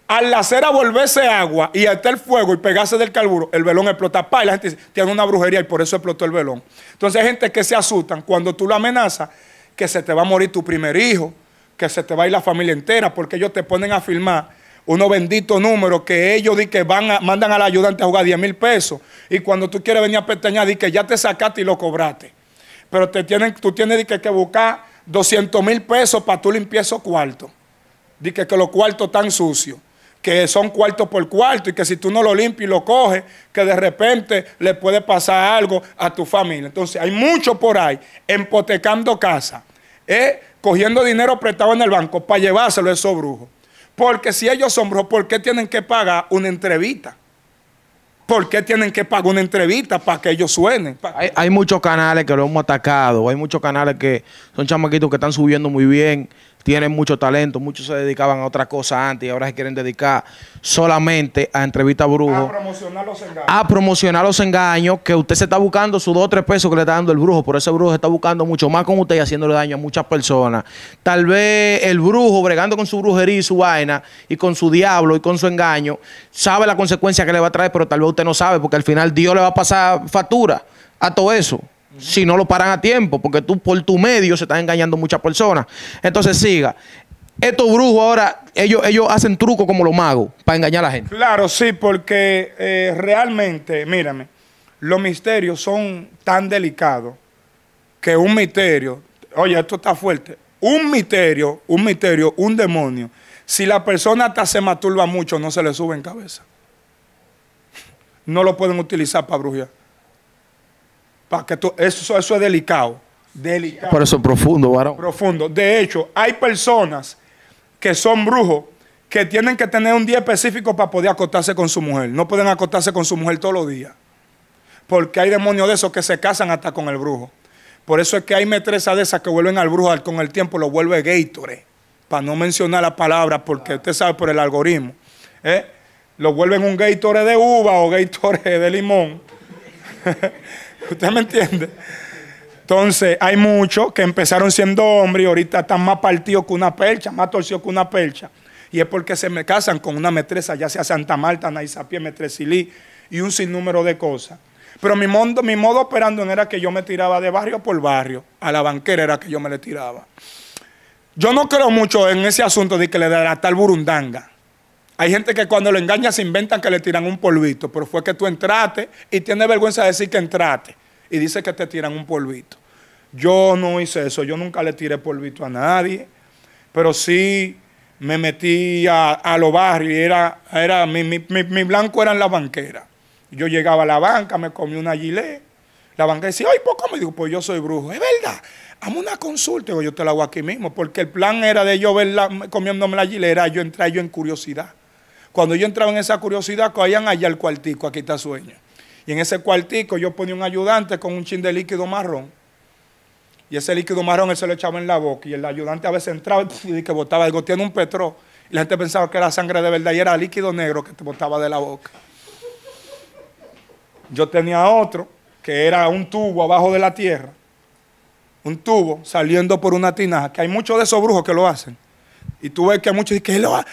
Al la cera volverse agua y hasta el fuego y pegarse del carburo, el velón explota. Pa, y la gente dice, tiene una brujería y por eso explotó el velón. Entonces hay gente que se asustan cuando tú lo amenazas, que se te va a morir tu primer hijo, que se te va a ir la familia entera, porque ellos te ponen a filmar unos benditos números que ellos di que van a, mandan al ayudante a jugar 10 mil pesos. Y cuando tú quieres venir a peteñar, di que ya te sacaste y lo cobraste. Pero te tienen, tú tienes di que, que buscar 200 mil pesos para tú limpiar cuarto cuartos. Di que, que los cuartos están sucios que son cuartos por cuarto y que si tú no lo limpias y lo coges, que de repente le puede pasar algo a tu familia. Entonces hay mucho por ahí empotecando casa, ¿eh? cogiendo dinero prestado en el banco para llevárselo a esos brujos. Porque si ellos son ¿por qué tienen que pagar una entrevista? ¿Por qué tienen que pagar una entrevista para que ellos suenen? Hay, hay, muchos canales que lo hemos atacado, hay muchos canales que son chamaquitos que están subiendo muy bien, tienen mucho talento, muchos se dedicaban a otra cosa antes y ahora se quieren dedicar solamente a entrevistas brujo. A promocionar los engaños. A promocionar los engaños que usted se está buscando sus dos o tres pesos que le está dando el brujo, por ese brujo se está buscando mucho más con usted y haciéndole daño a muchas personas. Tal vez el brujo, bregando con su brujería y su vaina y con su diablo y con su engaño, sabe la consecuencia que le va a traer, pero tal vez usted no sabe porque al final Dios le va a pasar factura a todo eso si no lo paran a tiempo, porque tú por tu medio se están engañando muchas personas. Entonces siga. Estos brujos ahora, ellos, ellos hacen trucos como los magos para engañar a la gente. Claro, sí, porque eh, realmente, mírame, los misterios son tan delicados que un misterio, oye, esto está fuerte, un misterio, un misterio, un demonio, si la persona hasta se maturba mucho, no se le sube en cabeza. No lo pueden utilizar para brujear que eso, es delicado. Delicado. Por eso profundo, varón. Profundo. De hecho, hay personas que son brujos que tienen que tener un día específico para poder acostarse con su mujer. No pueden acostarse con su mujer todos los días. Porque hay demonios de esos que se casan hasta con el brujo. Por eso es que hay metresas de esas que vuelven al brujo al, con el tiempo, lo vuelven Gatorade. Para no mencionar la palabra, porque usted sabe por el algoritmo. ¿eh? Lo vuelven un gaitore de uva o Gatorade de limón. ¿Usted me entiende? Entonces, hay muchos que empezaron siendo hombres y ahorita están más partidos que una percha, más torcidos que una percha. Y es porque se me casan con una metresa, ya sea Santa Marta, Mestre Metresilí y un sinnúmero de cosas. Pero mi modo, mi modo operando era que yo me tiraba de barrio por barrio. A la banquera era que yo me le tiraba. Yo no creo mucho en ese asunto de que le dará tal burundanga. Hay gente que cuando lo engaña se inventan que le tiran un polvito, pero fue que tú entraste y tiene vergüenza de decir que entraste y dice que te tiran un polvito. Yo no hice eso, yo nunca le tiré polvito a nadie, pero sí me metí a, los barrios, era, era, mi, blanco era en la banquera. Yo llegaba a la banca, me comí una gilet, la banca decía, ay, ¿por qué? Me digo, pues yo soy brujo, es verdad, hazme una consulta, digo, yo te la hago aquí mismo, porque el plan era de yo verla comiéndome la gilet, era yo entrar yo en curiosidad. Cuando yo entraba en esa curiosidad, caían allá el cuartico, aquí está sueño. Y en ese cuartico yo ponía un ayudante con un chin de líquido marrón. Y ese líquido marrón él se lo echaba en la boca. Y el ayudante a veces entraba y que botaba, algo tiene un petró. Y la gente pensaba que era sangre de verdad y era líquido negro que te botaba de la boca. Yo tenía otro que era un tubo abajo de la tierra. Un tubo saliendo por una tinaja. Que hay muchos de esos brujos que lo hacen. Y tú ves que hay muchos que lo hacen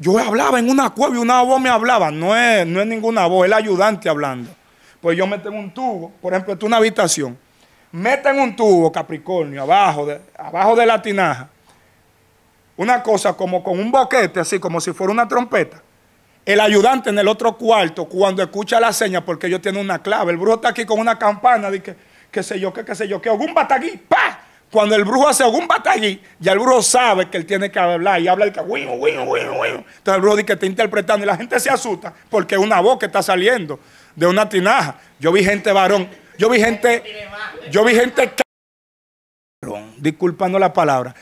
yo hablaba en una cueva y una voz me hablaba. No es, no es ninguna voz, el ayudante hablando. Pues yo meto en un tubo, por ejemplo, esto es una habitación. en un tubo, Capricornio, abajo de, abajo de la tinaja. Una cosa como con un boquete, así como si fuera una trompeta. El ayudante en el otro cuarto, cuando escucha la seña, porque yo tengo una clave, el brujo está aquí con una campana, que, qué sé yo, que qué sé yo, que algún bataguí, ¡pa! Cuando el brujo hace algún batallí, ya el brujo sabe que él tiene que hablar y habla el que Entonces el brujo dice que está interpretando y la gente se asusta porque es una voz que está saliendo de una tinaja. Yo vi gente varón, yo vi gente, yo vi gente disculpando la palabra,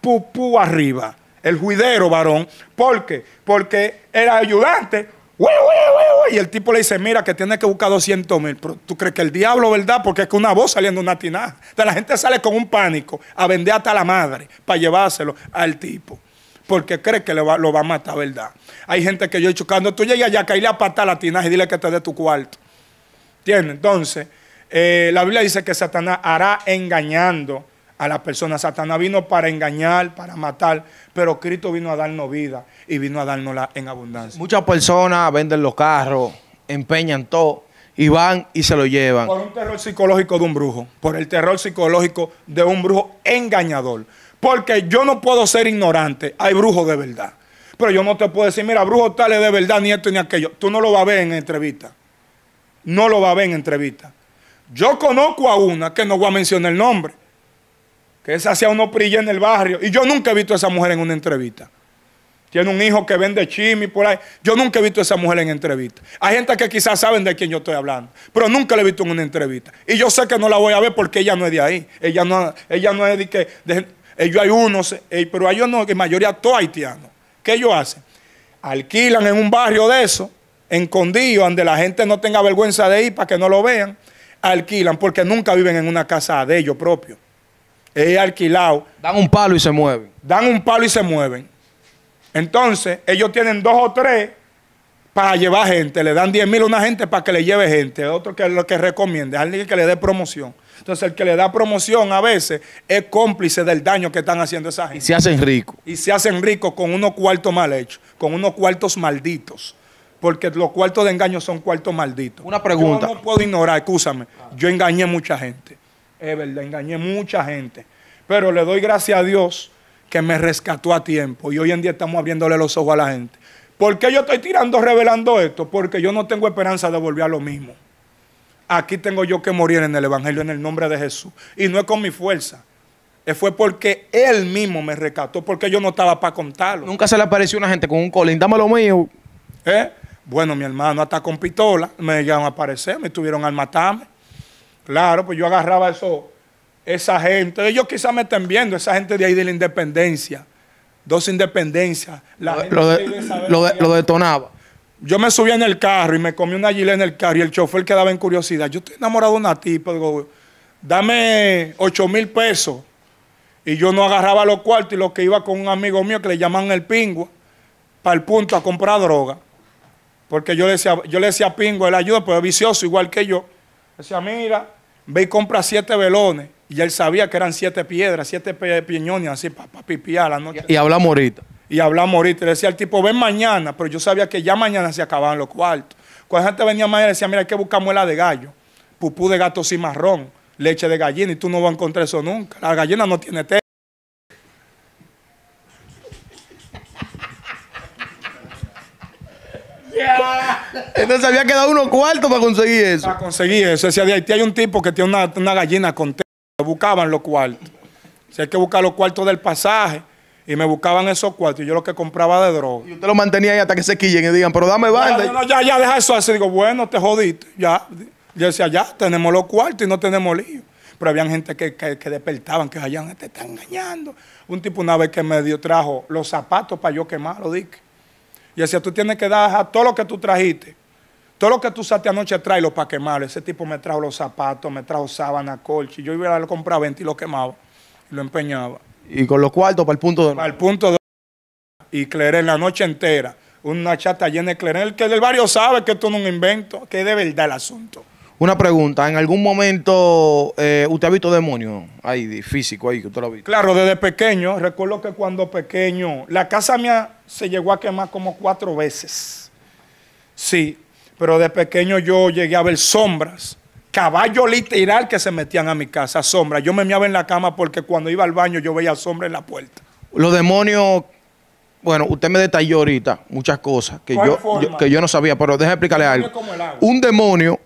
pupú arriba, el juidero varón. ¿Por qué? Porque el ayudante y el tipo le dice, mira, que tiene que buscar 200 mil. Pero tú crees que el diablo, ¿verdad? Porque es que una voz saliendo una tinaja. Entonces la gente sale con un pánico a vender hasta la madre para llevárselo al tipo. Porque cree que lo va a matar, ¿verdad? Hay gente que yo he chocando tú llegas allá, caíle a pata a la tinaja y dile que te dé tu cuarto. ¿Entiendes? Entonces, eh, la Biblia dice que Satanás hará engañando a las personas, Satanás vino para engañar, para matar, pero Cristo vino a darnos vida y vino a darnosla en abundancia. Muchas personas venden los carros, empeñan todo y van y se lo llevan. Por un terror psicológico de un brujo, por el terror psicológico de un brujo engañador. Porque yo no puedo ser ignorante, hay brujos de verdad. Pero yo no te puedo decir, mira, brujo tal es de verdad, ni esto ni aquello. Tú no lo vas a ver en entrevista. No lo vas a ver en entrevista. Yo conozco a una que no voy a mencionar el nombre esa sea una prilla en el barrio. Y yo nunca he visto a esa mujer en una entrevista. Tiene un hijo que vende chimi por ahí. Yo nunca he visto a esa mujer en entrevista. Hay gente que quizás saben de quién yo estoy hablando, pero nunca la he visto en una entrevista. Y yo sé que no la voy a ver porque ella no es de ahí. Ella no, ella no es de que. ellos eh, hay unos, eh, pero ellos no, que mayoría todos haitianos. ¿Qué ellos hacen? Alquilan en un barrio de eso, Condillo. donde la gente no tenga vergüenza de ir para que no lo vean. Alquilan porque nunca viven en una casa de ellos propios. Es alquilado. Dan un palo y se mueven. Dan un palo y se mueven. Entonces, ellos tienen dos o tres para llevar gente. Le dan 10 mil a una gente para que le lleve gente. Otro que lo que recomiende. Alguien que le dé promoción. Entonces, el que le da promoción a veces es cómplice del daño que están haciendo esa gente. Y se hacen ricos. Y se hacen ricos con unos cuartos mal hechos, con unos cuartos malditos. Porque los cuartos de engaño son cuartos malditos. Una pregunta. Yo no puedo ignorar, escúchame. Yo engañé a mucha gente. Es verdad, engañé mucha gente. Pero le doy gracias a Dios que me rescató a tiempo. Y hoy en día estamos abriéndole los ojos a la gente. ¿Por qué yo estoy tirando, revelando esto? Porque yo no tengo esperanza de volver a lo mismo. Aquí tengo yo que morir en el Evangelio en el nombre de Jesús. Y no es con mi fuerza. Eh, fue porque Él mismo me rescató, porque yo no estaba para contarlo. Nunca se le apareció una gente con un colín, dame lo mío. ¿Eh? Bueno, mi hermano, hasta con pistola me llegaron a aparecer, me tuvieron al matarme. Claro, pues yo agarraba eso, esa gente. Ellos quizás me estén viendo, esa gente de ahí de la independencia. Dos independencias. lo, detonaba. Yo me subía en el carro y me comí una gilet en el carro y el chofer quedaba en curiosidad. Yo estoy enamorado de una tipa, dame 8 mil pesos. Y yo no agarraba los cuartos y lo que iba con un amigo mío que le llaman el Pingüe para el punto a comprar droga. Porque yo le decía, yo le decía pingo él ayuda, pero pues es vicioso igual que yo. Decía, mira, ve y compra siete velones. Y él sabía que eran siete piedras, siete piñones, así para pa, pipiar la noche. Y habla morita. Y hablamos ahorita. Le decía al tipo, ven mañana, pero yo sabía que ya mañana se acababan los cuartos. Cuando la gente venía mañana, decía, mira, hay que buscar muela de gallo, pupú de gato marrón. leche de gallina, y tú no vas a encontrar eso nunca. La gallina no tiene té. Entonces había quedado unos cuartos para conseguir eso. Para conseguir eso. de hay un tipo que tiene una, gallina con Buscaban los cuartos. Si hay que buscar los cuartos del pasaje. Y me buscaban esos cuartos. Y yo lo que compraba de droga. Y usted lo mantenía ahí hasta que se quillen y digan, pero dame banda. Ya, ya, ya, deja eso así. Digo, bueno, te jodiste. Ya. Yo decía, ya, tenemos los cuartos y no tenemos lío. Pero había gente que, que, despertaban, que allá te están engañando. Un tipo una vez que me dio, trajo los zapatos para yo quemarlo, dije. Y decía, tú tienes que dar todo lo que tú trajiste. Todo lo que tú usaste anoche, tráelo para quemarlo. Ese tipo me trajo los zapatos, me trajo sábana, colchi. Yo iba a comprar 20 y lo quemaba. lo empeñaba. ¿Y con los cuartos para el punto de Para el punto de Y cleren la noche entera. Una chata llena de Clerén. El que del barrio sabe que esto no es un invento, que es de verdad el asunto. Una pregunta, ¿en algún momento eh, usted ha visto demonio ahí, físico ahí, que usted lo ha visto? Claro, desde pequeño, recuerdo que cuando pequeño, la casa mía se llegó a quemar como cuatro veces. Sí, pero de pequeño yo llegué a ver sombras, caballo literal que se metían a mi casa, sombras. Yo me meaba en la cama porque cuando iba al baño yo veía sombras en la puerta. Los demonios bueno, usted me detalló ahorita muchas cosas que yo, que yo no sabía, pero déjame explicarle algo. Un demonio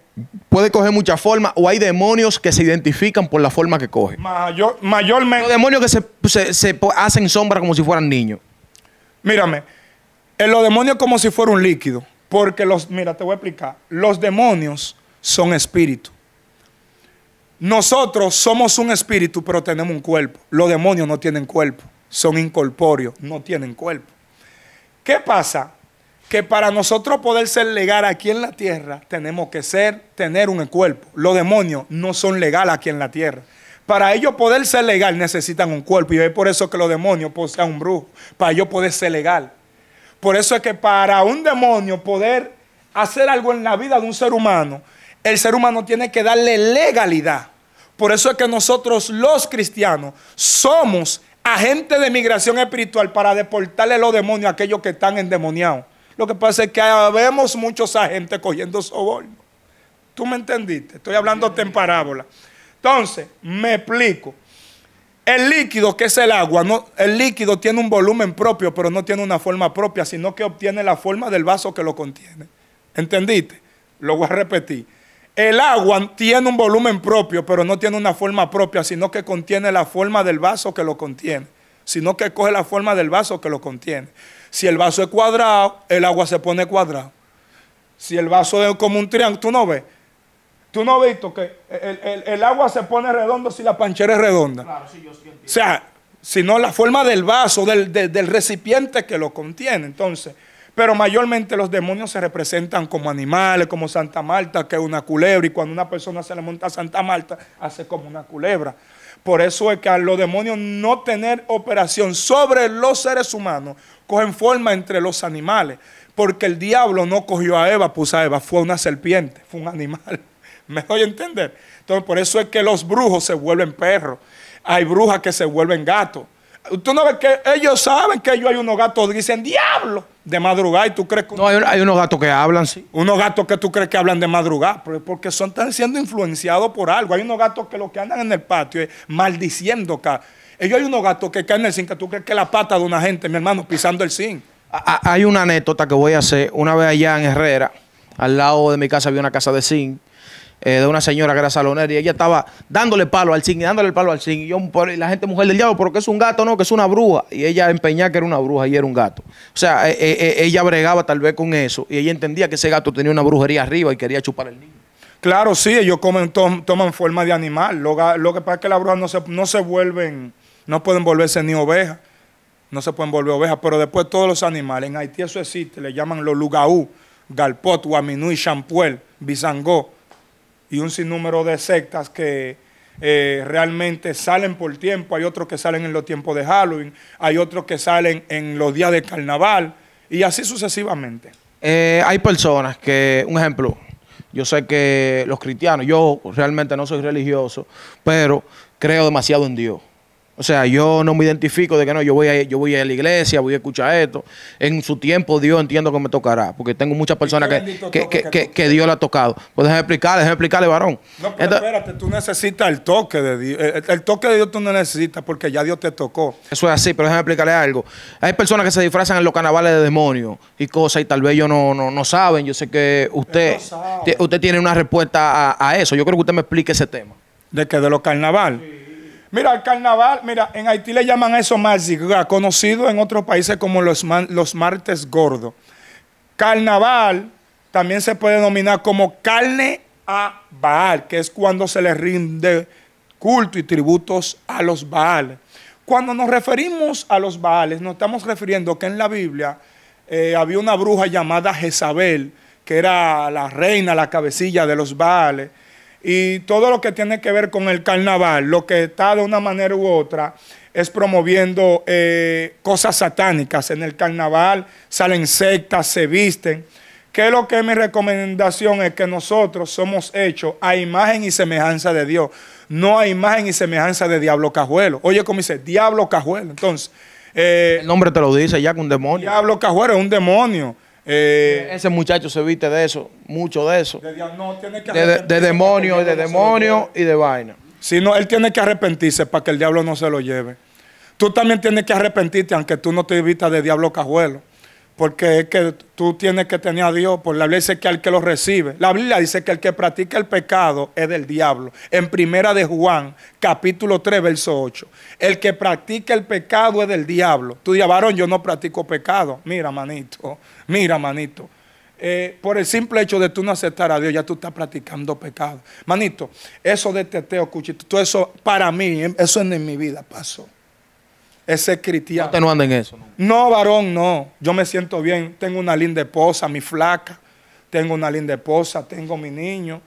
puede coger muchas formas o hay demonios que se identifican por la forma que coge. Mayor, mayormente. Los demonios que se, hacen sombra como si fueran niños. Mírame, eh, los demonios como si fuera un líquido. Porque los, mira, te voy a explicar. Los demonios son espíritu. Nosotros somos un espíritu, pero tenemos un cuerpo. Los demonios no tienen cuerpo. Son incorpóreos, no tienen cuerpo. ¿Qué pasa? que para nosotros poder ser legal aquí en la tierra, tenemos que ser, tener un cuerpo. Los demonios no son legales aquí en la tierra. Para ellos poder ser legal necesitan un cuerpo. Y es por eso que los demonios poseen pues, un brujo. Para ellos poder ser legal. Por eso es que para un demonio poder hacer algo en la vida de un ser humano, el ser humano tiene que darle legalidad. Por eso es que nosotros los cristianos somos agentes de migración espiritual para deportarle los demonios a aquellos que están endemoniados. Lo que pasa es que vemos muchos agentes cogiendo soborno. ¿Tú me entendiste? Estoy hablando en parábola. Entonces, me explico. El líquido, que es el agua, no, el líquido tiene un volumen propio, pero no tiene una forma propia, sino que obtiene la forma del vaso que lo contiene. ¿Entendiste? Lo voy a repetir. El agua tiene un volumen propio, pero no tiene una forma propia, sino que contiene la forma del vaso que lo contiene, sino que coge la forma del vaso que lo contiene. Si el vaso es cuadrado, el agua se pone cuadrada. Si el vaso es como un triángulo, tú no ves. Tú no has visto que el, agua se pone redondo si la panchera es redonda. Claro, sí, yo sí o sea, sino la forma del vaso, del, del recipiente que lo contiene. Entonces, pero mayormente los demonios se representan como animales, como Santa Marta, que es una culebra, y cuando una persona se le monta a Santa Marta, hace como una culebra. Por eso es que a los demonios no tener operación sobre los seres humanos cogen forma entre los animales. Porque el diablo no cogió a Eva, puso a Eva, fue una serpiente, fue un animal. ¿Me doy a entender? Entonces, por eso es que los brujos se vuelven perros. Hay brujas que se vuelven gatos. Tú no ves que ellos saben que ellos hay unos gatos dicen diablo de madrugada y tú crees que. No, hay, unos gatos que hablan, sí. Unos gatos que tú crees que hablan de madrugada, porque son, están siendo influenciados por algo. Hay unos gatos que lo que andan en el patio maldiciendo. acá. Ellos hay unos gatos que caen en el zinc, que tú crees que la pata de una gente, mi hermano, pisando el zinc. Hay una anécdota que voy a hacer. Una vez allá en Herrera, al lado de mi casa había una casa de zinc. Eh, de una señora que era salonera y ella estaba dándole palo al zinc, dándole el palo al zinc. Y la gente, mujer del diablo, pero que es un gato, no, que es una bruja. Y ella empeñaba que era una bruja y era un gato. O sea, eh, eh, ella bregaba tal vez con eso y ella entendía que ese gato tenía una brujería arriba y quería chupar el niño. Claro, sí, ellos comen, toman forma de animal. Lo, que pasa es que las brujas no se, no se vuelven no pueden volverse ni ovejas, no se pueden volver ovejas, pero después todos los animales. En Haití eso existe, le llaman los lugau, galpot, guaminú y champuel, Bizangó, y un sinnúmero de sectas que eh, realmente salen por tiempo. Hay otros que salen en los tiempos de Halloween, hay otros que salen en los días de carnaval, y así sucesivamente. Eh, hay personas que, un ejemplo, yo sé que los cristianos, yo realmente no soy religioso, pero creo demasiado en Dios. O sea, yo no me identifico de que no, yo voy a, yo voy a la iglesia, voy a escuchar esto. En su tiempo Dios entiendo que me tocará, porque tengo muchas personas que, Dios le ha tocado. Pues déjame explicarle, déjame explicarle, varón. No, pero espérate, tú necesitas el toque de Dios. El, toque de Dios tú no necesitas porque ya Dios te tocó. Eso es así, pero déjame explicarle algo. Hay personas que se disfrazan en los carnavales de demonios y cosas y tal vez ellos no, no, saben. Yo sé que usted, usted tiene una respuesta a, eso. Yo creo que usted me explique ese tema. ¿De qué? ¿De los carnavales? Mira, el carnaval, mira, en Haití le llaman eso Mardi conocido en otros países como los, los martes gordos. Carnaval también se puede denominar como carne a Baal, que es cuando se le rinde culto y tributos a los Baales. Cuando nos referimos a los Baales, nos estamos refiriendo que en la Biblia eh, había una bruja llamada Jezabel, que era la reina, la cabecilla de los Baales y todo lo que tiene que ver con el carnaval, lo que está de una manera u otra es promoviendo eh, cosas satánicas en el carnaval, salen sectas, se visten. Que lo que mi recomendación es que nosotros somos hechos a imagen y semejanza de Dios, no a imagen y semejanza de Diablo Cajuelo. Oye, ¿cómo dice, Diablo Cajuelo. Entonces, eh, el nombre te lo dice ya que un demonio. Diablo Cajuelo es un demonio. Eh, Ese muchacho se viste de eso, mucho de eso. De, de demonio, y de demonio y de vaina. Si no, él tiene que arrepentirse para que el diablo no se lo lleve. Tú también tienes que arrepentirte aunque tú no te vistas de diablo cajuelo porque es que tú tienes que tener a Dios, por la Biblia dice que al que lo recibe, la Biblia dice que el que practica el pecado es del diablo. En primera de Juan, capítulo 3, verso 8, el que practica el pecado es del diablo. Tú dirás, varón, yo no practico pecado. Mira, manito, mira, manito. Eh, por el simple hecho de tú no aceptar a Dios, ya tú estás practicando pecado. Manito, eso de teteo, cuchito, todo eso para mí, eso en mi vida pasó. Ese cristiano. Usted no anda en eso. No. varón, no. Yo me siento bien. Tengo una linda esposa, mi flaca. Tengo una linda esposa, tengo mi niño.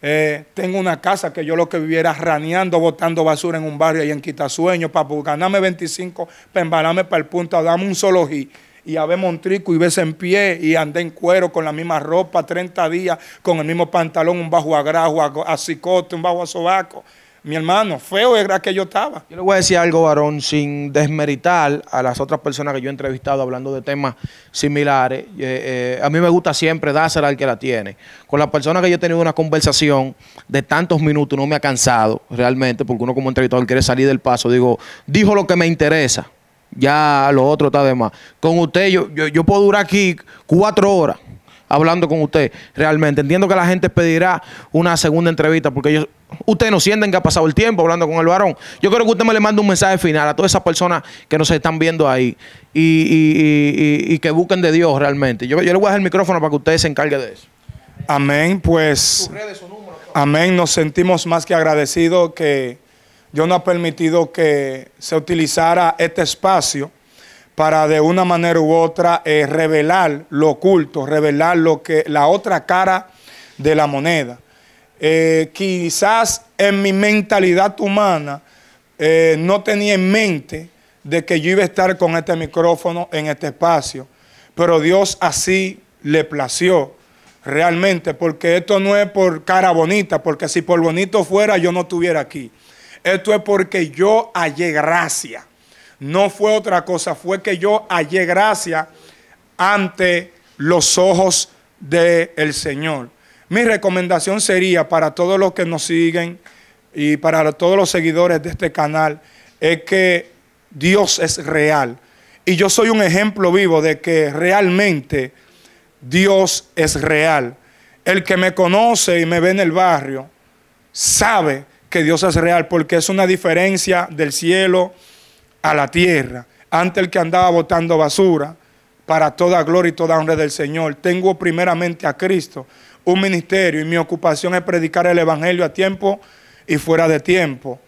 Eh, tengo una casa que yo lo que viviera raneando, botando basura en un barrio ahí en Quitasueño, para ganarme 25, para embalarme para el punto, dame un solo y a ver Montrico y ves en pie y andé en cuero con la misma ropa 30 días, con el mismo pantalón, un bajo a grajo, a, a cicote, un bajo a sobaco. Mi hermano, feo era que yo estaba. Yo le voy a decir algo, varón, sin desmeritar a las otras personas que yo he entrevistado hablando de temas similares. Eh, eh, a mí me gusta siempre dársela al que la tiene. Con la persona que yo he tenido una conversación de tantos minutos, no me ha cansado realmente, porque uno como entrevistador quiere salir del paso. Digo, dijo lo que me interesa. Ya lo otro está de más. Con usted, yo, yo, yo puedo durar aquí cuatro horas hablando con usted realmente. Entiendo que la gente pedirá una segunda entrevista porque ellos, ustedes no sienten que ha pasado el tiempo hablando con el varón. Yo creo que usted me le manda un mensaje final a todas esas personas que nos están viendo ahí y, y, y, que busquen de Dios realmente. Yo, le voy a dejar el micrófono para que usted se encargue de eso. Amén, pues. amén, nos sentimos más que agradecidos que Dios nos ha permitido que se utilizara este espacio para de una manera u otra eh, revelar lo oculto, revelar lo que, la otra cara de la moneda. Eh, quizás en mi mentalidad humana eh, no tenía en mente de que yo iba a estar con este micrófono en este espacio, pero Dios así le plació realmente, porque esto no es por cara bonita, porque si por bonito fuera yo no estuviera aquí. Esto es porque yo hallé gracia no fue otra cosa, fue que yo hallé gracia ante los ojos del Señor. Mi recomendación sería para todos los que nos siguen y para todos los seguidores de este canal es que Dios es real. Y yo soy un ejemplo vivo de que realmente Dios es real. El que me conoce y me ve en el barrio sabe que Dios es real porque es una diferencia del cielo a la tierra. Ante el que andaba botando basura, para toda gloria y toda honra del Señor. Tengo primeramente a Cristo, un ministerio, y mi ocupación es predicar el Evangelio a tiempo y fuera de tiempo.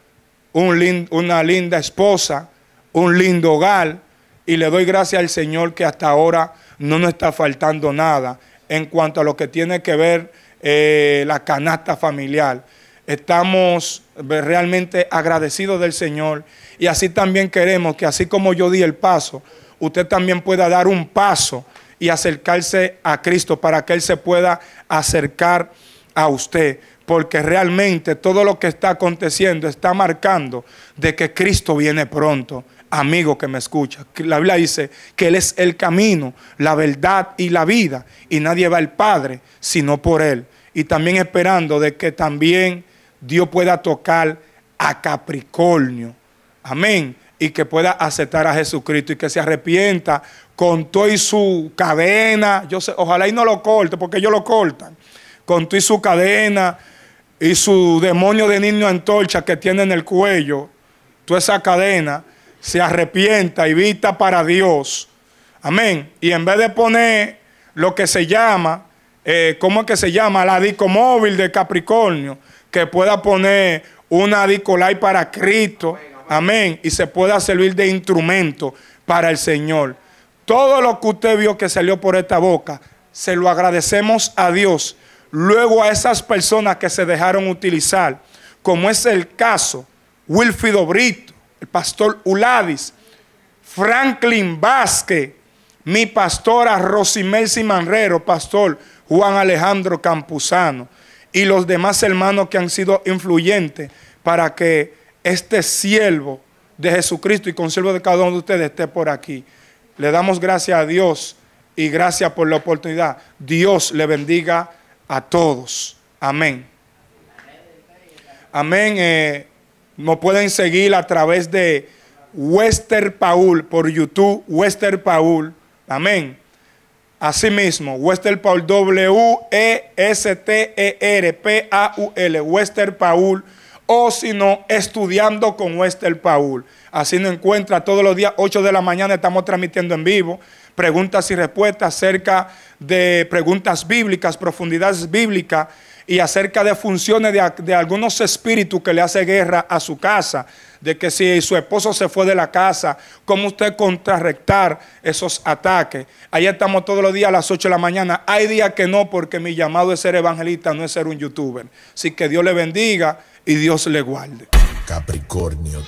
una linda esposa, un lindo hogar, y le doy gracias al Señor que hasta ahora no nos está faltando nada en cuanto a lo que tiene que ver eh, la canasta familiar. Estamos realmente agradecido del Señor. Y así también queremos que así como yo di el paso, usted también pueda dar un paso y acercarse a Cristo para que Él se pueda acercar a usted. Porque realmente todo lo que está aconteciendo está marcando de que Cristo viene pronto. Amigo que me escucha, la Biblia dice que Él es el camino, la verdad y la vida. Y nadie va al Padre sino por Él. Y también esperando de que también Dios pueda tocar a Capricornio. Amén. Y que pueda aceptar a Jesucristo y que se arrepienta con toda y su cadena. Yo sé, ojalá y no lo corte, porque ellos lo cortan. Con toda y su cadena y su demonio de niño antorcha que tiene en el cuello. Toda esa cadena se arrepienta y vista para Dios. Amén. Y en vez de poner lo que se llama, eh, ¿cómo es que se llama? La disco móvil de Capricornio que pueda poner una Dicolai para Cristo. Amén. Y se pueda servir de instrumento para el Señor. Todo lo que usted vio que salió por esta boca, se lo agradecemos a Dios. Luego a esas personas que se dejaron utilizar, como es el caso Wilfido Brito, el pastor Uladis, Franklin Vázquez, mi pastora Rosimelsi Manrero, pastor Juan Alejandro Campuzano y los demás hermanos que han sido influyentes para que este siervo de Jesucristo y consiervo de cada uno de ustedes esté por aquí. Le damos gracias a Dios y gracias por la oportunidad. Dios le bendiga a todos. Amén. Amén. Eh, nos pueden seguir a través de Wester Paul por YouTube, Wester Paul. Amén. Asimismo, Wester Paul, W-E-S-T-E-R-P-A-U-L, Wester Paul, o si no, estudiando con Wester Paul. Así nos encuentra todos los días, 8 de la mañana, estamos transmitiendo en vivo preguntas y respuestas acerca de preguntas bíblicas, profundidades bíblicas y acerca de funciones de, algunos espíritus que le hace guerra a su casa, de que si su esposo se fue de la casa, cómo usted contrarrestar esos ataques. Ahí estamos todos los días a las 8 de la mañana. Hay días que no, porque mi llamado es ser evangelista, no es ser un youtuber. Así que Dios le bendiga y Dios le guarde. Capricornio.